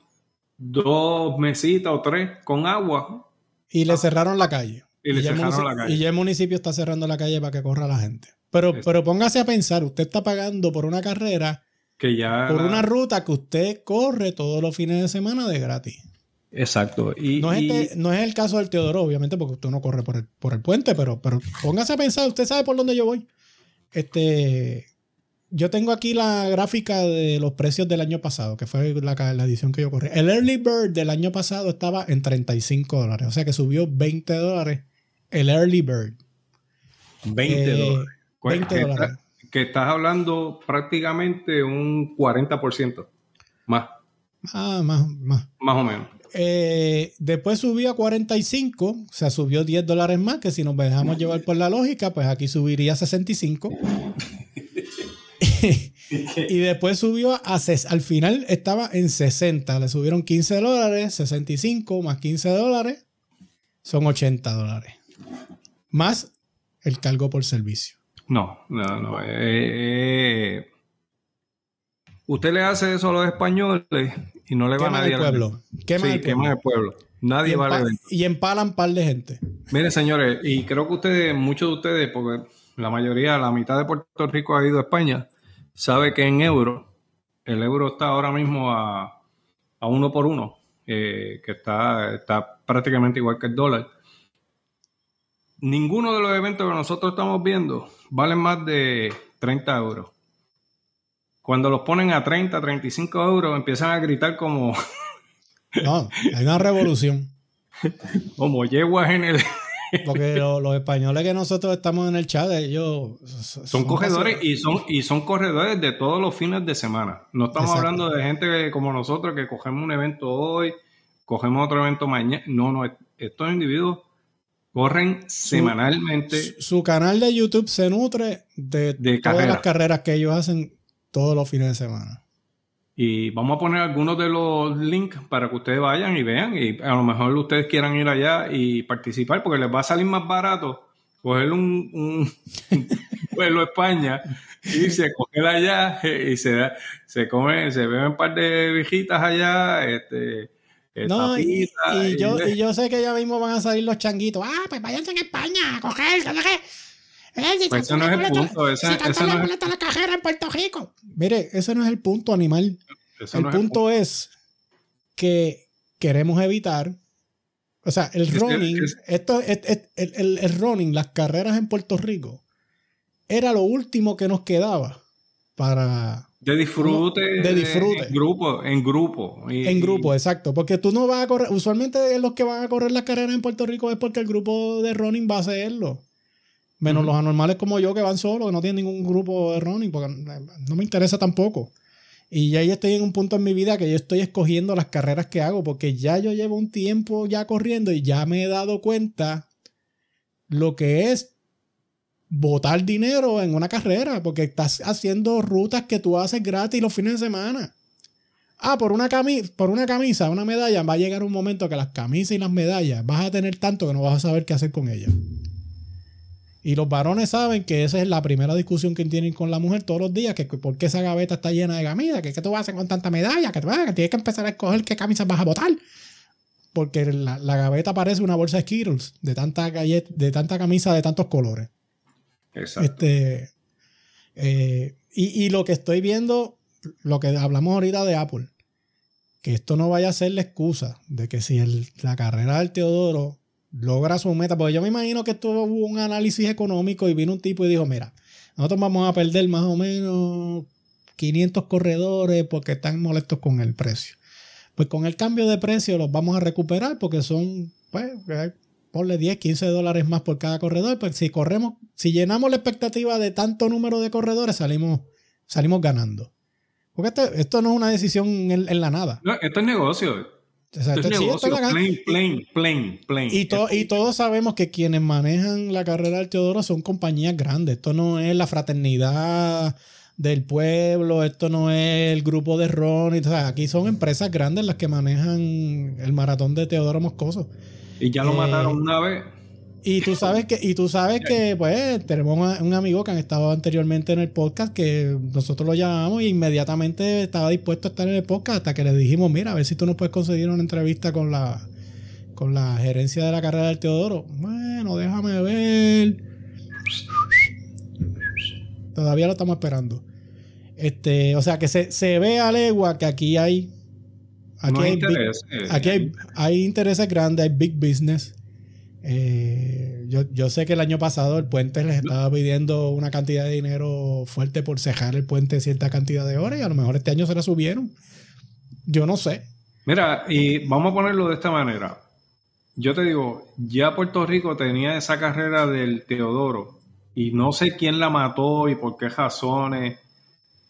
dos mesitas o tres con agua. Y le ah. cerraron la calle. Y, cerraron la calle. Y ya el municipio está cerrando la calle para que corra la gente. Pero, póngase a pensar, usted está pagando por una carrera, por una ruta que usted corre todos los fines de semana de gratis. Exacto. Y, no, es este, no es el caso del Teodoro, obviamente, porque usted no corre por el, puente, pero, pero póngase a pensar, usted sabe por dónde yo voy. Este, yo tengo aquí la gráfica de los precios del año pasado, que fue la, edición que yo corrí. El Early Bird del año pasado estaba en 35 dólares, o sea que subió 20 dólares el Early Bird. 20 eh, dólares. 20 dólares. Que, estás hablando prácticamente un 40% más. Ah, más, más. Más o menos. Eh, después subió a 45, o sea, subió 10 dólares más, que si nos dejamos llevar por la lógica, pues aquí subiría a 65. [laughs] y después subió a, al final estaba en 60, le subieron 15 dólares, 65 más 15 dólares, son 80 dólares. Más el cargo por servicio. No, no, no. Eh, eh, usted le hace eso a los españoles y no le va a nadie. El pueblo. sí, Quema el pueblo. Nadie va al evento. Y empalan un par de gente. Mire, señores, y creo que ustedes, muchos de ustedes, porque la mayoría, la mitad de Puerto Rico ha ido a España, sabe que en euro, el euro está ahora mismo a, uno por uno, eh, que está, está prácticamente igual que el dólar. Ninguno de los eventos que nosotros estamos viendo valen más de 30 euros. Cuando los ponen a 30, 35 euros, empiezan a gritar como... [laughs] no, hay una revolución. como yeguas en el... [laughs] Porque los, españoles que nosotros estamos en el chat, ellos son, cogedores. y son [laughs] y son corredores de todos los fines de semana. No estamos hablando de gente como nosotros que cogemos un evento hoy, cogemos otro evento mañana. No, no, estos individuos Corren semanalmente. Su canal de YouTube se nutre de, todas las carreras que ellos hacen todos los fines de semana. Y vamos a poner algunos de los links para que ustedes vayan y vean. Y a lo mejor ustedes quieran ir allá y participar, porque les va a salir más barato coger un, [laughs] vuelo a España y se coger allá [laughs] y se, se come, se beben un par de viejitas allá, este, no, y, yo, sé que ya mismo van a salir los changuitos. Ah, pues váyanse en España a coger, eso no es el punto. no es... la cajera en Puerto Rico. Mire, ese no es el punto, animal. el punto es, que queremos evitar. O sea, el running, el running, las carreras en Puerto Rico, era lo último que nos quedaba para, de disfrute. De disfrute. En grupo, en grupo. en grupo, exacto. Porque tú no vas a correr. Usualmente los que van a correr las carreras en Puerto Rico es porque el grupo de running va a hacerlo. Menos los anormales como yo que van solo, que no tienen ningún grupo de running, porque eh, no me interesa tampoco. Y ya yo estoy en un punto en mi vida que yo estoy escogiendo las carreras que hago, porque ya yo llevo un tiempo ya corriendo y ya me he dado cuenta lo que es botar dinero en una carrera porque estás haciendo rutas que tú haces gratis los fines de semana. Ah, por una, camisa, por una camisa, una medalla, va a llegar un momento que las camisas y las medallas vas a tener tanto que no vas a saber qué hacer con ellas. Y los varones saben que esa es la primera discusión que tienen con la mujer todos los días, que por qué esa gaveta está llena de camisas, que qué tú vas a hacer con tanta medalla, que, que tienes que empezar a escoger qué camisas vas a botar. Porque la, gaveta parece una bolsa de Skittles, de tanta, de tanta camisa de tantos colores. Exacto. Este, eh, y, lo que estoy viendo, lo que hablamos ahorita de Apple, que esto no vaya a ser la excusa de que si la carrera del Teodoro logra su meta, porque yo me imagino que esto un análisis económico y vino un tipo y dijo, mira, nosotros vamos a perder más o menos 500 corredores porque están molestos con el precio. Pues con el cambio de precio los vamos a recuperar porque son, pues, ponle 10, 15 dólares más por cada corredor, pues si corremos, si llenamos la expectativa de tanto número de corredores, salimos, salimos ganando. Porque esto, no es una decisión en, la nada. esto es negocio. esto es negocio, plain, plain, Y, todos sabemos que quienes manejan la carrera del Teodoro son compañías grandes. Esto no es la fraternidad del pueblo, esto no es el grupo de Ron. aquí son empresas grandes las que manejan el maratón de Teodoro Moscoso. Y ya lo mataron eh, una vez. Y tú sabes que, y tú sabes que pues, tenemos un amigo que han estado anteriormente en el podcast que nosotros lo llamamos e inmediatamente estaba dispuesto a estar en el podcast hasta que le dijimos, mira, a ver si tú nos puedes conseguir una entrevista con la, con la gerencia de la carrera del Teodoro. Bueno, déjame ver. Todavía lo estamos esperando. Este, o sea que se, se ve a legua que aquí hay aquí, eh, hay, intereses grandes, hay big business. Eh, yo, yo, sé que el año pasado el puente les estaba pidiendo una cantidad de dinero fuerte por cejar el puente cierta cantidad de horas y a lo mejor este año se la subieron. Yo no sé. Mira, y vamos a ponerlo de esta manera. Yo te digo, ya Puerto Rico tenía esa carrera del Teodoro y no sé quién la mató y por qué razones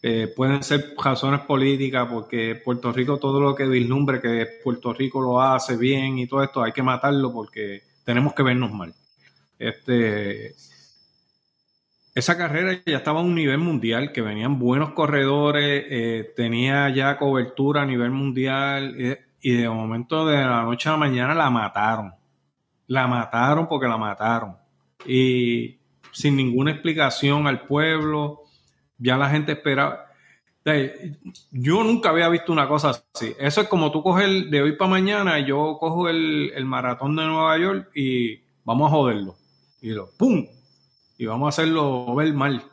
eh, pueden ser razones políticas, porque Puerto Rico, todo lo que vislumbre que Puerto Rico lo hace bien y todo esto, hay que matarlo porque tenemos que vernos mal. Este, esa carrera ya estaba a un nivel mundial, que venían buenos corredores, eh, tenía ya cobertura a nivel mundial, eh, y de momento de la noche a la mañana la mataron. La mataron porque la mataron. Y sin ninguna explicación al pueblo, ya la gente esperaba. Yo nunca había visto una cosa así. Eso es como tú coges de hoy para mañana, yo cojo el, maratón de Nueva York y vamos a joderlo. Y lo, ¡pum! Y vamos a hacerlo ver mal.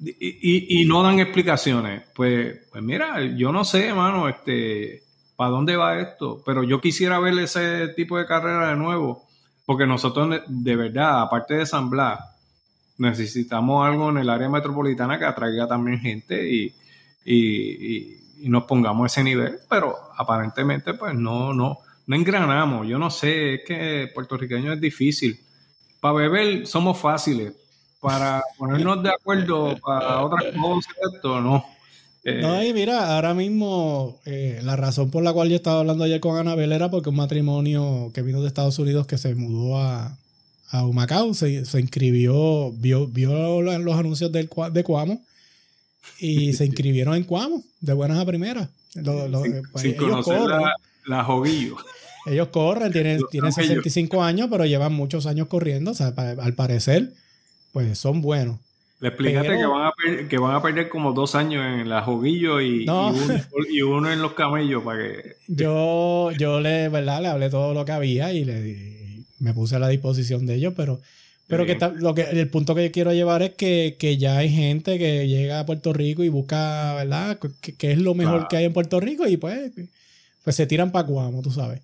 y, no dan explicaciones. Pues, pues mira, yo no sé, hermano, este, ¿para dónde va esto? Pero yo quisiera ver ese tipo de carrera de nuevo, porque nosotros de verdad, aparte de San Blas, necesitamos algo en el área metropolitana que atraiga también gente y, nos pongamos a ese nivel, pero aparentemente pues no, no, no engranamos. Yo no sé, es que puertorriqueño es difícil. Para beber somos fáciles, para ponernos de acuerdo para otras cosas, no. Eh, no, y mira, ahora mismo eh, la razón por la cual yo estaba hablando ayer con Anabel era porque un matrimonio que vino de Estados Unidos que se mudó a, a Humacao, se, se inscribió, vio, vio los, anuncios del, de Cuamo y [laughs] se inscribieron en Cuamo, de buenas a primeras. Eh, pues, sin, ellos corren. la, [laughs] Ellos corren, tienen, tienen 65 años, pero llevan muchos años corriendo, o sea, al parecer, pues son buenos. Le explícate que, van a perder, que van a perder como dos años en la joguillo y, [laughs] y, uno, en los camellos para que... Yo, yo le, ¿verdad? le hablé todo lo que había y le dije me puse a la disposición de ellos, pero, pero que, lo que el punto que yo quiero llevar es que, ya hay gente que llega a Puerto Rico y busca, ¿verdad?, qué es lo mejor que hay en Puerto Rico y pues, pues se tiran para Cuamo, tú sabes.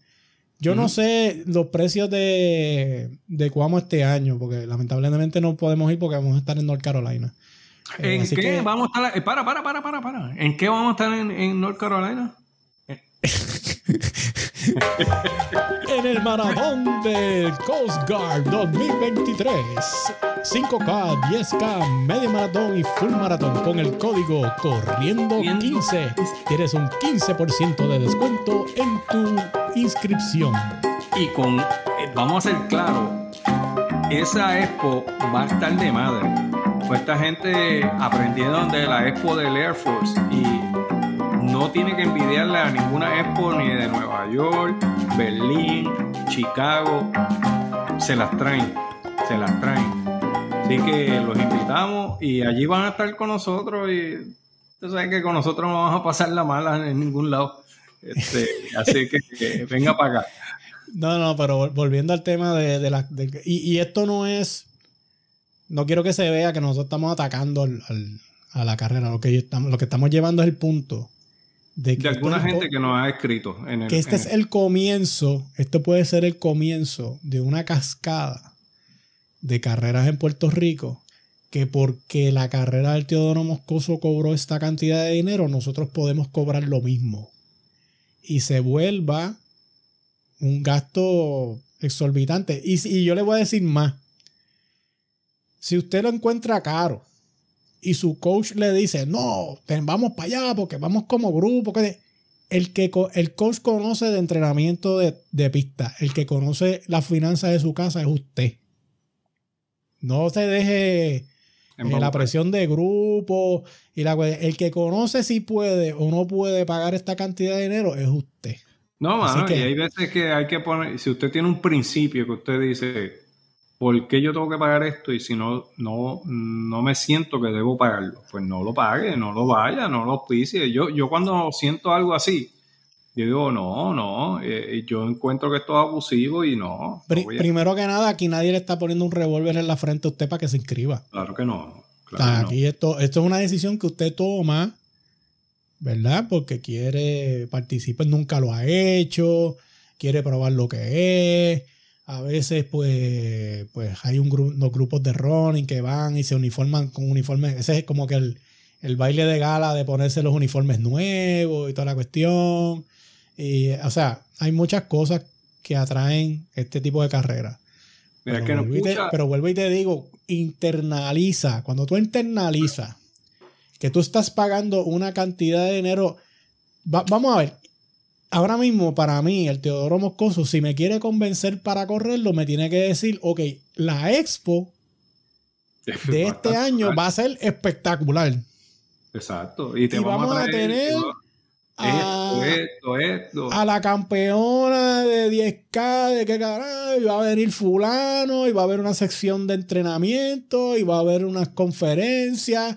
Yo no sé los precios de, de Cuamo este año, porque lamentablemente no podemos ir porque vamos a estar en North Carolina. Eh, ¿En qué vamos a estar? Eh, para, para, para, para, ¿En qué vamos a estar en North Carolina? en el maratón del Coast Guard 2023. 5K, 10K, medio maratón y full maratón con el código Corriendo15. Tienes un 15% de descuento en tu inscripción. Y con, eh, vamos a ser claros, esa expo va a estar de madre. pues esta gente aprendiendo de la expo del Air Force y no tiene que envidiarle a ninguna expo ni de Nueva York, Berlín, Chicago. Se las traen, se las traen. Así que los invitamos y allí van a estar con nosotros y ustedes saben que con nosotros no vamos a pasar la mala en ningún lado. Este, [laughs] así que, venga para acá. No, no, pero volviendo al tema de, la... y, esto no es... No quiero que se vea que nosotros estamos atacando a la carrera. Lo que, lo que estamos llevando es el punto de, que alguna gente que nos ha escrito. En que este es el, comienzo, esto puede ser el comienzo de una cascada de carreras en Puerto Rico, que porque la carrera del Teodoro Moscoso cobró esta cantidad de dinero, nosotros podemos cobrar lo mismo. Y se vuelva un gasto exorbitante. Y, y yo le voy a decir más. Si usted lo encuentra caro, y su coach le dice, no, vamos para allá porque vamos como grupo. El, que, el coach conoce de entrenamiento de, pista, el que conoce las finanzas de su casa es usted. No se deje en eh, la presión de grupo y el que conoce si puede o no puede pagar esta cantidad de dinero es usted. No, mano, y hay veces que hay que poner, si usted tiene un principio que usted dice, ¿por qué yo tengo que pagar esto? Y si no, no, no me siento que debo pagarlo, pues no lo pague, no lo vaya, no lo auspicie. Yo, yo cuando siento algo así, yo digo, no, no, eh, yo encuentro que esto es abusivo y no. Primero que nada, aquí nadie le está poniendo un revólver en la frente a usted para que se inscriba. Claro que no. aquí esto, esto es una decisión que usted toma, ¿verdad? Porque quiere participar, nunca lo ha hecho, quiere probar lo que es a veces, pues, pues hay un grupo grupos de running que van y se uniforman con uniformes. Ese es como que el, baile de gala de ponerse los uniformes nuevos y toda la cuestión. Y, o sea, hay muchas cosas que atraen este tipo de carreras. Pero, vuelvo y te digo, internaliza, cuando tú internalizas que tú estás pagando una cantidad de dinero, vamos a ver, ahora mismo para mí, el Teodoro Moscoso, si me quiere convencer para correrlo, me tiene que decir, ok, la expo [laughs] de este año va a ser espectacular. Exacto. Y, vamos, a, tener a, esto, a la campeona de 10K, de qué carajo, y va a venir fulano, y va a haber una sección de entrenamiento, y va a haber unas conferencias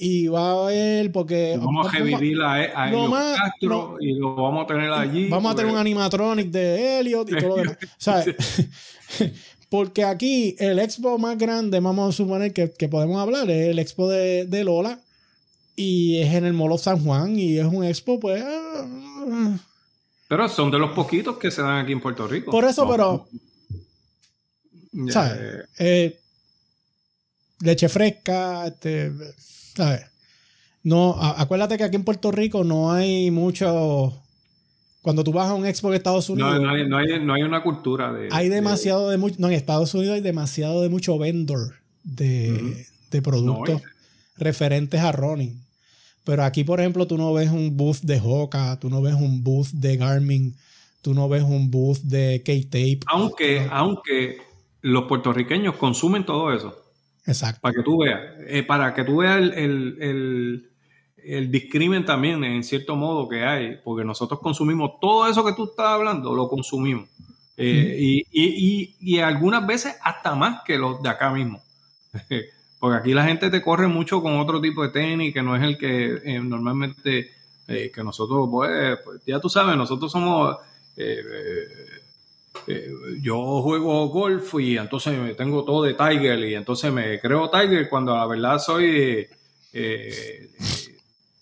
y va a haber porque vamos a revivir a, a e- Castro y lo vamos a tener allí vamos a tener pues. un animatronic de Elliot y todo lo demás ¿sabes? [laughs] porque aquí el expo más grande vamos a suponer que, podemos hablar es el expo de, Lola y es en el Molo San Juan y es un expo pues ah. pero son de los poquitos que se dan aquí en Puerto Rico por eso pero ¿sabes? Eh. Eh, leche fresca este no, acuérdate que aquí en Puerto Rico no hay mucho. Cuando tú vas a un expo de Estados Unidos. No, hay, una cultura de. Hay demasiado de, mucho. No, en Estados Unidos hay demasiado de mucho vendor de, productos referentes a running. Pero aquí, por ejemplo, tú no ves un booth de Hoka, tú no ves un booth de Garmin, tú no ves un booth de K-Tape. Aunque, aunque los puertorriqueños consumen todo eso. Exacto. Para que tú veas, eh, para que tú veas el, el, el, discrimen también, en cierto modo, que hay, porque nosotros consumimos todo eso que tú estás hablando, lo consumimos. Eh, y, algunas veces hasta más que los de acá mismo. [laughs] porque aquí la gente te corre mucho con otro tipo de tenis que no es el que eh, normalmente que nosotros, pues, pues, ya tú sabes, nosotros somos eh, yo juego golf y entonces me tengo todo de Tiger y entonces me creo Tiger cuando la verdad soy eh,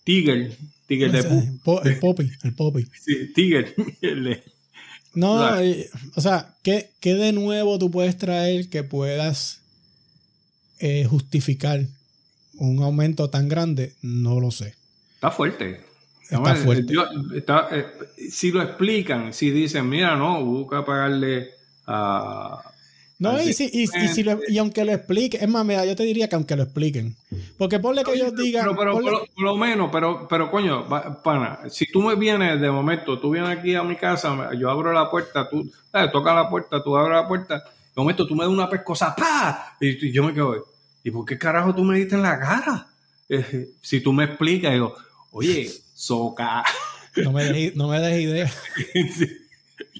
Tiger, Tiger de el, el Poppy, el [laughs] Sí, Tiger. no, eh, o sea, ¿qué, de nuevo tú puedes traer que puedas justificar un aumento tan grande? No lo sé. Está fuerte. Está fuerte. Eh, si lo explican, si dicen, mira, no, busca pagarle a. No, y, si, y, aunque lo expliquen, es más, yo te diría que aunque lo expliquen. Porque ponle que ellos digan. Pero, pero por, lo menos, pero, pero coño, pana, si tú me vienes de momento, tú vienes aquí a mi casa, yo abro la puerta, tú tocas eh, toca la puerta, tú abres la puerta, de momento tú me das una pescosa, ¡pa! Y, yo me quedo, ¿y por qué carajo tú me diste en la cara? [laughs] Eh, si tú me explicas, digo, oye, soca. No me dejes idea. [laughs]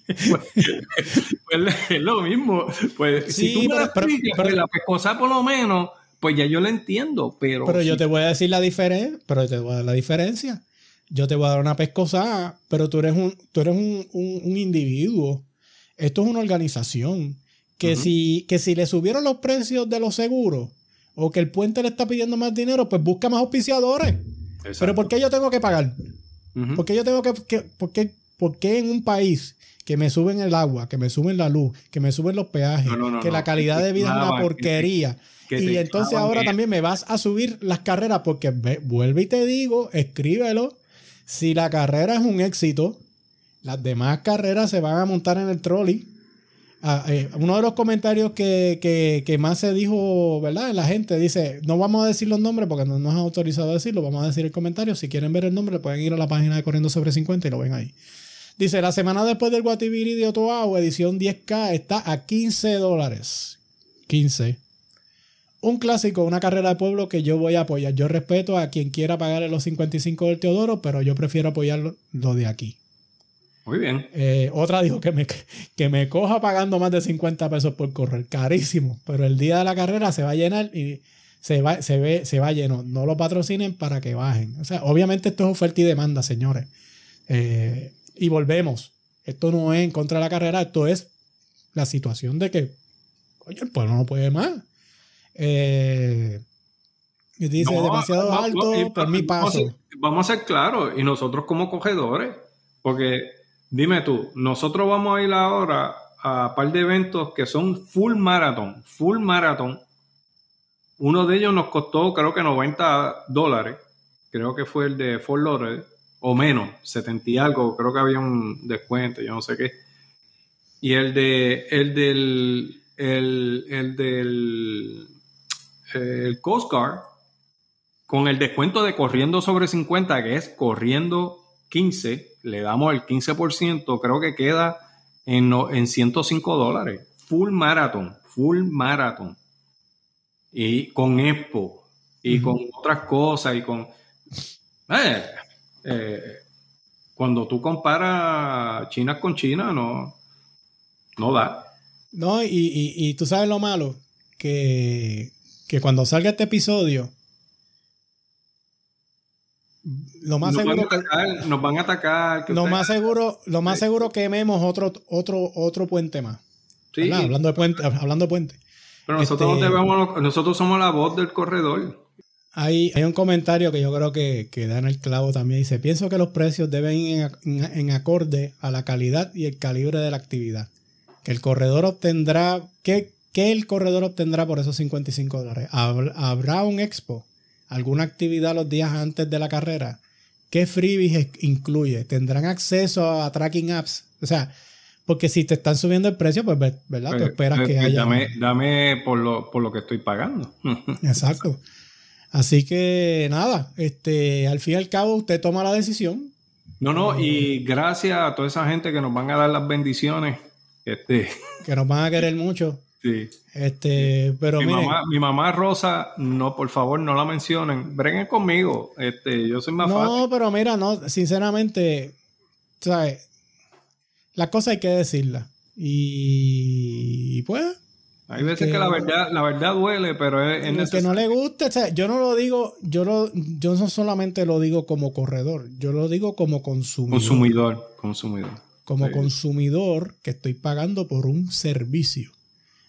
Pues, pues, es lo mismo. Pues si tú pero, la pescosa por lo menos, pues ya yo lo entiendo. Pero, pero yo te voy a decir la diferencia, pero te voy la diferencia. Yo te voy a dar una pescosa, pero tú eres un, tú eres un, individuo. Esto es una organización. Que, que si le subieron los precios de los seguros o que el puente le está pidiendo más dinero, pues busca más auspiciadores. Pero ¿por qué yo tengo que pagar? porque ¿Por qué yo tengo que, por, qué, en un país que me suben el agua, que me suben la luz, que me suben los peajes, que la calidad de vida es una porquería? y entonces ahora también me vas a subir las carreras porque vuelve y te digo, escríbelo. Si la carrera es un éxito, las demás carreras se van a montar en el trolley Ah, eh, uno de los comentarios que, más se dijo, ¿verdad? La gente dice, no vamos a decir los nombres porque no nos han autorizado a decirlo, vamos a decir el comentario. Si quieren ver el nombre, pueden ir a la página de Corriendo sobre 50 y lo ven ahí. Dice, la semana después del Guatibiri de Otoao, edición 10K, está a 15 dólares. 15. Un clásico, una carrera de pueblo que yo voy a apoyar. Yo respeto a quien quiera pagar los 55 del Teodoro, pero yo prefiero apoyar lo de aquí. Muy bien. Eh, otra dijo que me, que me coja pagando más de 50 pesos por correr, carísimo, pero el día de la carrera se va a llenar y se va, se ve, se va lleno. No lo patrocinen para que bajen. O sea, obviamente esto es oferta y demanda, señores. Eh, y volvemos. Esto no es en contra de la carrera, esto es la situación de que, oye, el pueblo no puede más. Eh, dice demasiado alto, por mi paso. Vamos a ser claros, y nosotros como cogedores, porque Dime tú, nosotros vamos a ir ahora a un par de eventos que son full maratón, full maratón. Uno de ellos nos costó creo que 90 dólares, creo que fue el de Fort Lauderdale, o menos, 70 y algo, creo que había un descuento, yo no sé qué. Y el de el del el, el del Coast Guard con el descuento de corriendo sobre 50, que es corriendo 15, le damos el 15%, creo que queda en, en 105 dólares. Full marathon, full marathon. Y con Expo, y con otras cosas, y con... Eh, eh, cuando tú comparas China con China, no, no da. No, y, tú sabes lo malo, que cuando salga este episodio, lo más nos seguro van a atacar, nos van a atacar. lo más seguro, lo más seguro quememos otro, otro, otro puente más. Sí. Hablando de puente, hablando puente. Pero nosotros este, nosotros somos la voz del corredor. Hay, hay un comentario que yo creo que, que da en el clavo también. Dice, pienso que los precios deben ir en, acorde a la calidad y el calibre de la actividad. Que el corredor obtendrá, que, que el corredor obtendrá por esos 55 dólares? ¿Habrá un expo? alguna actividad los días antes de la carrera? ¿Qué freebies incluye? ¿Tendrán acceso a tracking apps? O sea, porque si te están subiendo el precio, pues, ¿verdad? Pues, esperas eh, que eh, haya... Dame, por, lo, por lo que estoy pagando. [laughs] Exacto. Así que nada, este, al fin y al cabo usted toma la decisión. No, no, y gracias a toda esa gente que nos van a dar las bendiciones. Este. Que nos van a querer mucho. Este, pero mi, Mamá, Rosa, no, por favor, no la mencionen. vengan conmigo. Este, yo soy más No, pero mira, no, sinceramente, ¿sabes? la cosa hay que decirla Y, pues. Hay veces que, la verdad, la verdad duele, pero es, es que no le guste, yo no lo digo, yo lo, yo no solamente lo digo como corredor, yo lo digo como consumidor. Consumidor, consumidor. Como consumidor que estoy pagando por un servicio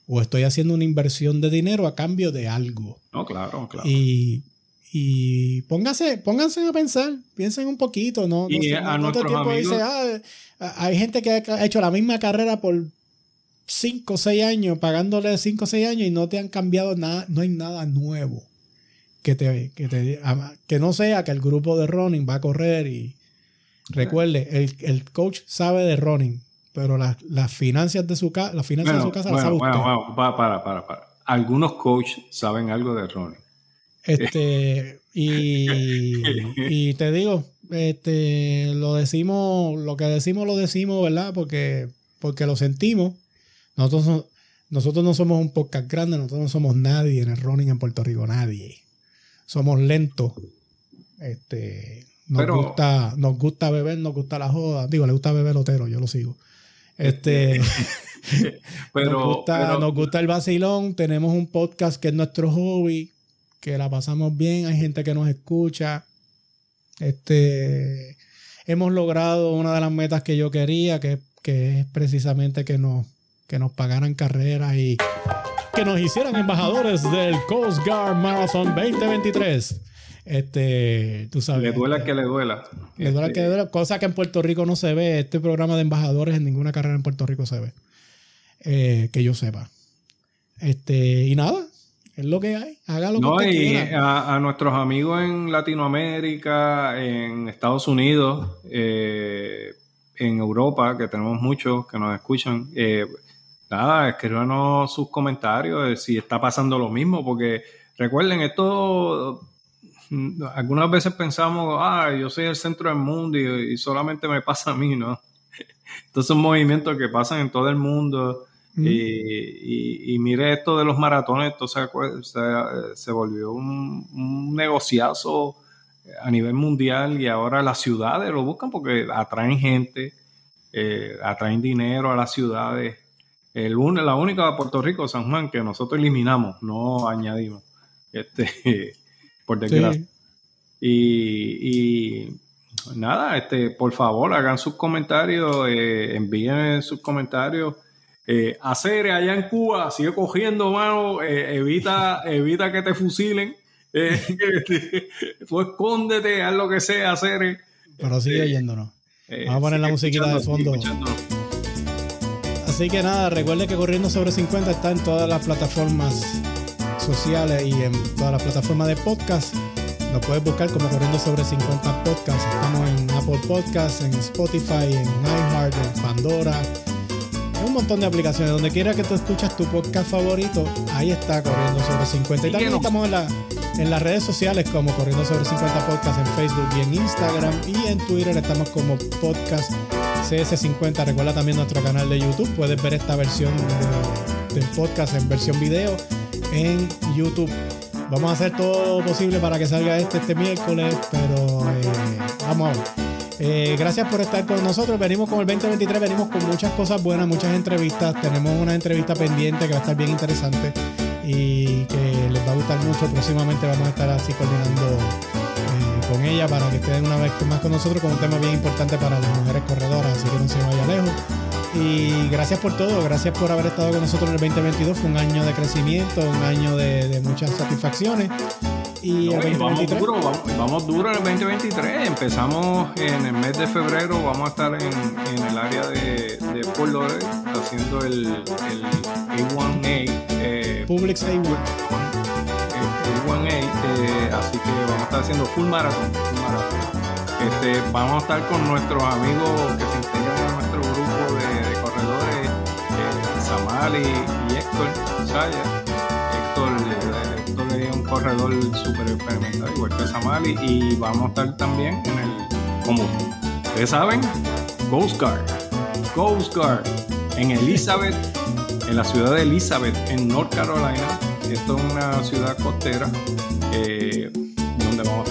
o estoy haciendo una inversión de dinero a cambio de algo. No, claro, claro. Y, pónganse, a pensar, piensen un poquito, ¿no? Y ah, a hay gente que ha hecho la misma carrera por 5 o 6 años, pagándole 5 o 6 años y no te han cambiado nada, no hay nada nuevo que te, que ah, no sea que el grupo de running va a correr y recuerde, el, el coach sabe de running, pero las, las finanzas de su, casa las finanzas de su casa las para, para, para. Algunos coaches saben algo de Ronnie. Este, [laughs] y, te digo, este, lo decimos, lo que decimos, lo decimos, ¿verdad? Porque, porque lo sentimos. Nosotros, no, nosotros no somos un podcast grande, nosotros no somos nadie en el running en Puerto Rico, nadie. Somos lentos. Este, nos, gusta, nos gusta beber, nos gusta la joda. Digo, le gusta beber Otero, yo lo sigo. Este, [laughs] pero, [laughs] nos gusta, el vacilón, tenemos un podcast que es nuestro hobby, que la pasamos bien, hay gente que nos escucha. Este, hemos logrado una de las metas que yo quería, que, es precisamente que nos, que nos pagaran carreras y que nos hicieran embajadores del Coast Guard Marathon 2023. Este, tú sabes. Le duela este, que le duela. Le duela que le este, duela, cosa que en Puerto Rico no se ve. Este programa de embajadores en ninguna carrera en Puerto Rico se ve. Eh, que yo sepa. Este, y nada, es lo que hay. Haga lo y a, nuestros amigos en Latinoamérica, en Estados Unidos, eh, en Europa, que tenemos muchos que nos escuchan, eh, nada, escribanos sus comentarios si está pasando lo mismo, porque recuerden, esto algunas veces pensamos, ah, yo soy el centro del mundo y, solamente me pasa a mí, ¿no? [laughs] Entonces son movimientos que pasan en todo el mundo. Y, mire esto de los maratones, entonces se, volvió un, negociazo a nivel mundial y ahora las ciudades lo buscan porque atraen gente, eh, atraen dinero a las ciudades. El, la única de Puerto Rico, San Juan, que nosotros eliminamos, no añadimos. Este, [laughs] por desgracia. Y, nada, este, por favor, hagan sus comentarios, eh, envíen sus comentarios. Eh, hacer allá en Cuba, sigue cogiendo, mano, eh, evita, [laughs] evita que te fusilen. Eh, [laughs] tú escóndete, haz lo que sea, hacer. Pero sigue yéndonos. Vamos a poner la musiquita de fondo. Así que nada, recuerde que Corriendo sobre 50 está en todas las plataformas sociales y en todas las plataformas de podcast. Nos puedes buscar como Corriendo sobre 50 Podcasts. Estamos en Apple Podcasts, en Spotify, en iHeart, en Pandora. En un montón de aplicaciones. Donde quiera que tú escuchas tu podcast favorito, ahí está Corriendo sobre 50. Y también estamos en, en las redes sociales como Corriendo sobre 50 Podcasts en Facebook y en Instagram. Y en Twitter estamos como Podcast CS50. Recuerda también nuestro canal de YouTube. Puedes ver esta versión del podcast en versión video en YouTube. Vamos a hacer todo posible para que salga este este miércoles, pero eh, vamos a ver. Eh, gracias por estar con nosotros. Venimos con el 2023, venimos con muchas cosas buenas, muchas entrevistas. Tenemos una entrevista pendiente que va a estar bien interesante y que les va a gustar mucho. Próximamente vamos a estar así coordinando eh, con ella para que estén una vez más con nosotros con un tema bien importante para las mujeres corredoras. Así que no se vaya lejos. Y gracias por todo, gracias por haber estado con nosotros en el 2022. Fue un año de crecimiento, un año de, muchas satisfacciones. Y, vamos duro, vamos, duro en el 2023. Empezamos en el mes de febrero, vamos a estar en, el área de, de haciendo el, el A1A. Eh, Publix A1. Eh, así que vamos a estar haciendo full maratón Este, vamos a estar con nuestros amigos Ali y, Héctor Héctor, eh, Héctor es un corredor súper experimental igual que Samali, y vamos a estar también en el, como ustedes saben, Ghost Guard. Ghost Guard en Elizabeth, en la ciudad de Elizabeth, en North Carolina. Esto es una ciudad costera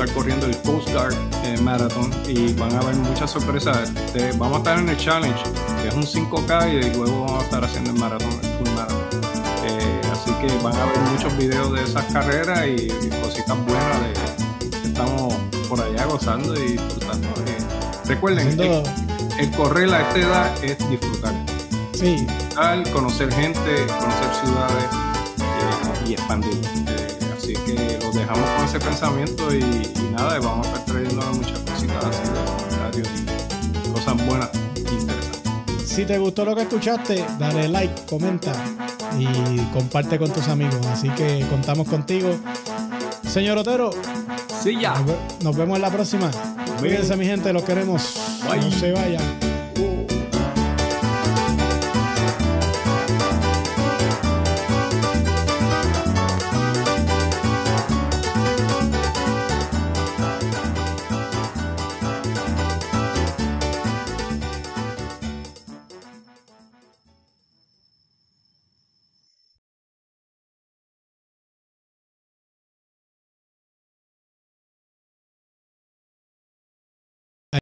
estar corriendo el post Guard eh, Marathon y van a ver muchas sorpresas. Este, vamos a estar en el Challenge, que es un 5K y luego vamos a estar haciendo el maratón, marathon. Eh, así que van a ver muchos videos de esas carreras y, cositas buenas de estamos por allá gozando y disfrutando. Eh, recuerden, el, el correr a esta edad es disfrutar. Sí. al conocer gente, conocer ciudades y expandir. así que los dejamos pensamiento y, nada, vamos a estar trayendo muchas cositas así y cosas buenas interesantes. Si te gustó lo que escuchaste, dale like, comenta y comparte con tus amigos. Así que contamos contigo. Señor Otero, sí, ya. Nos, vemos en la próxima. Cuídense, mi gente, los queremos. No se vayan.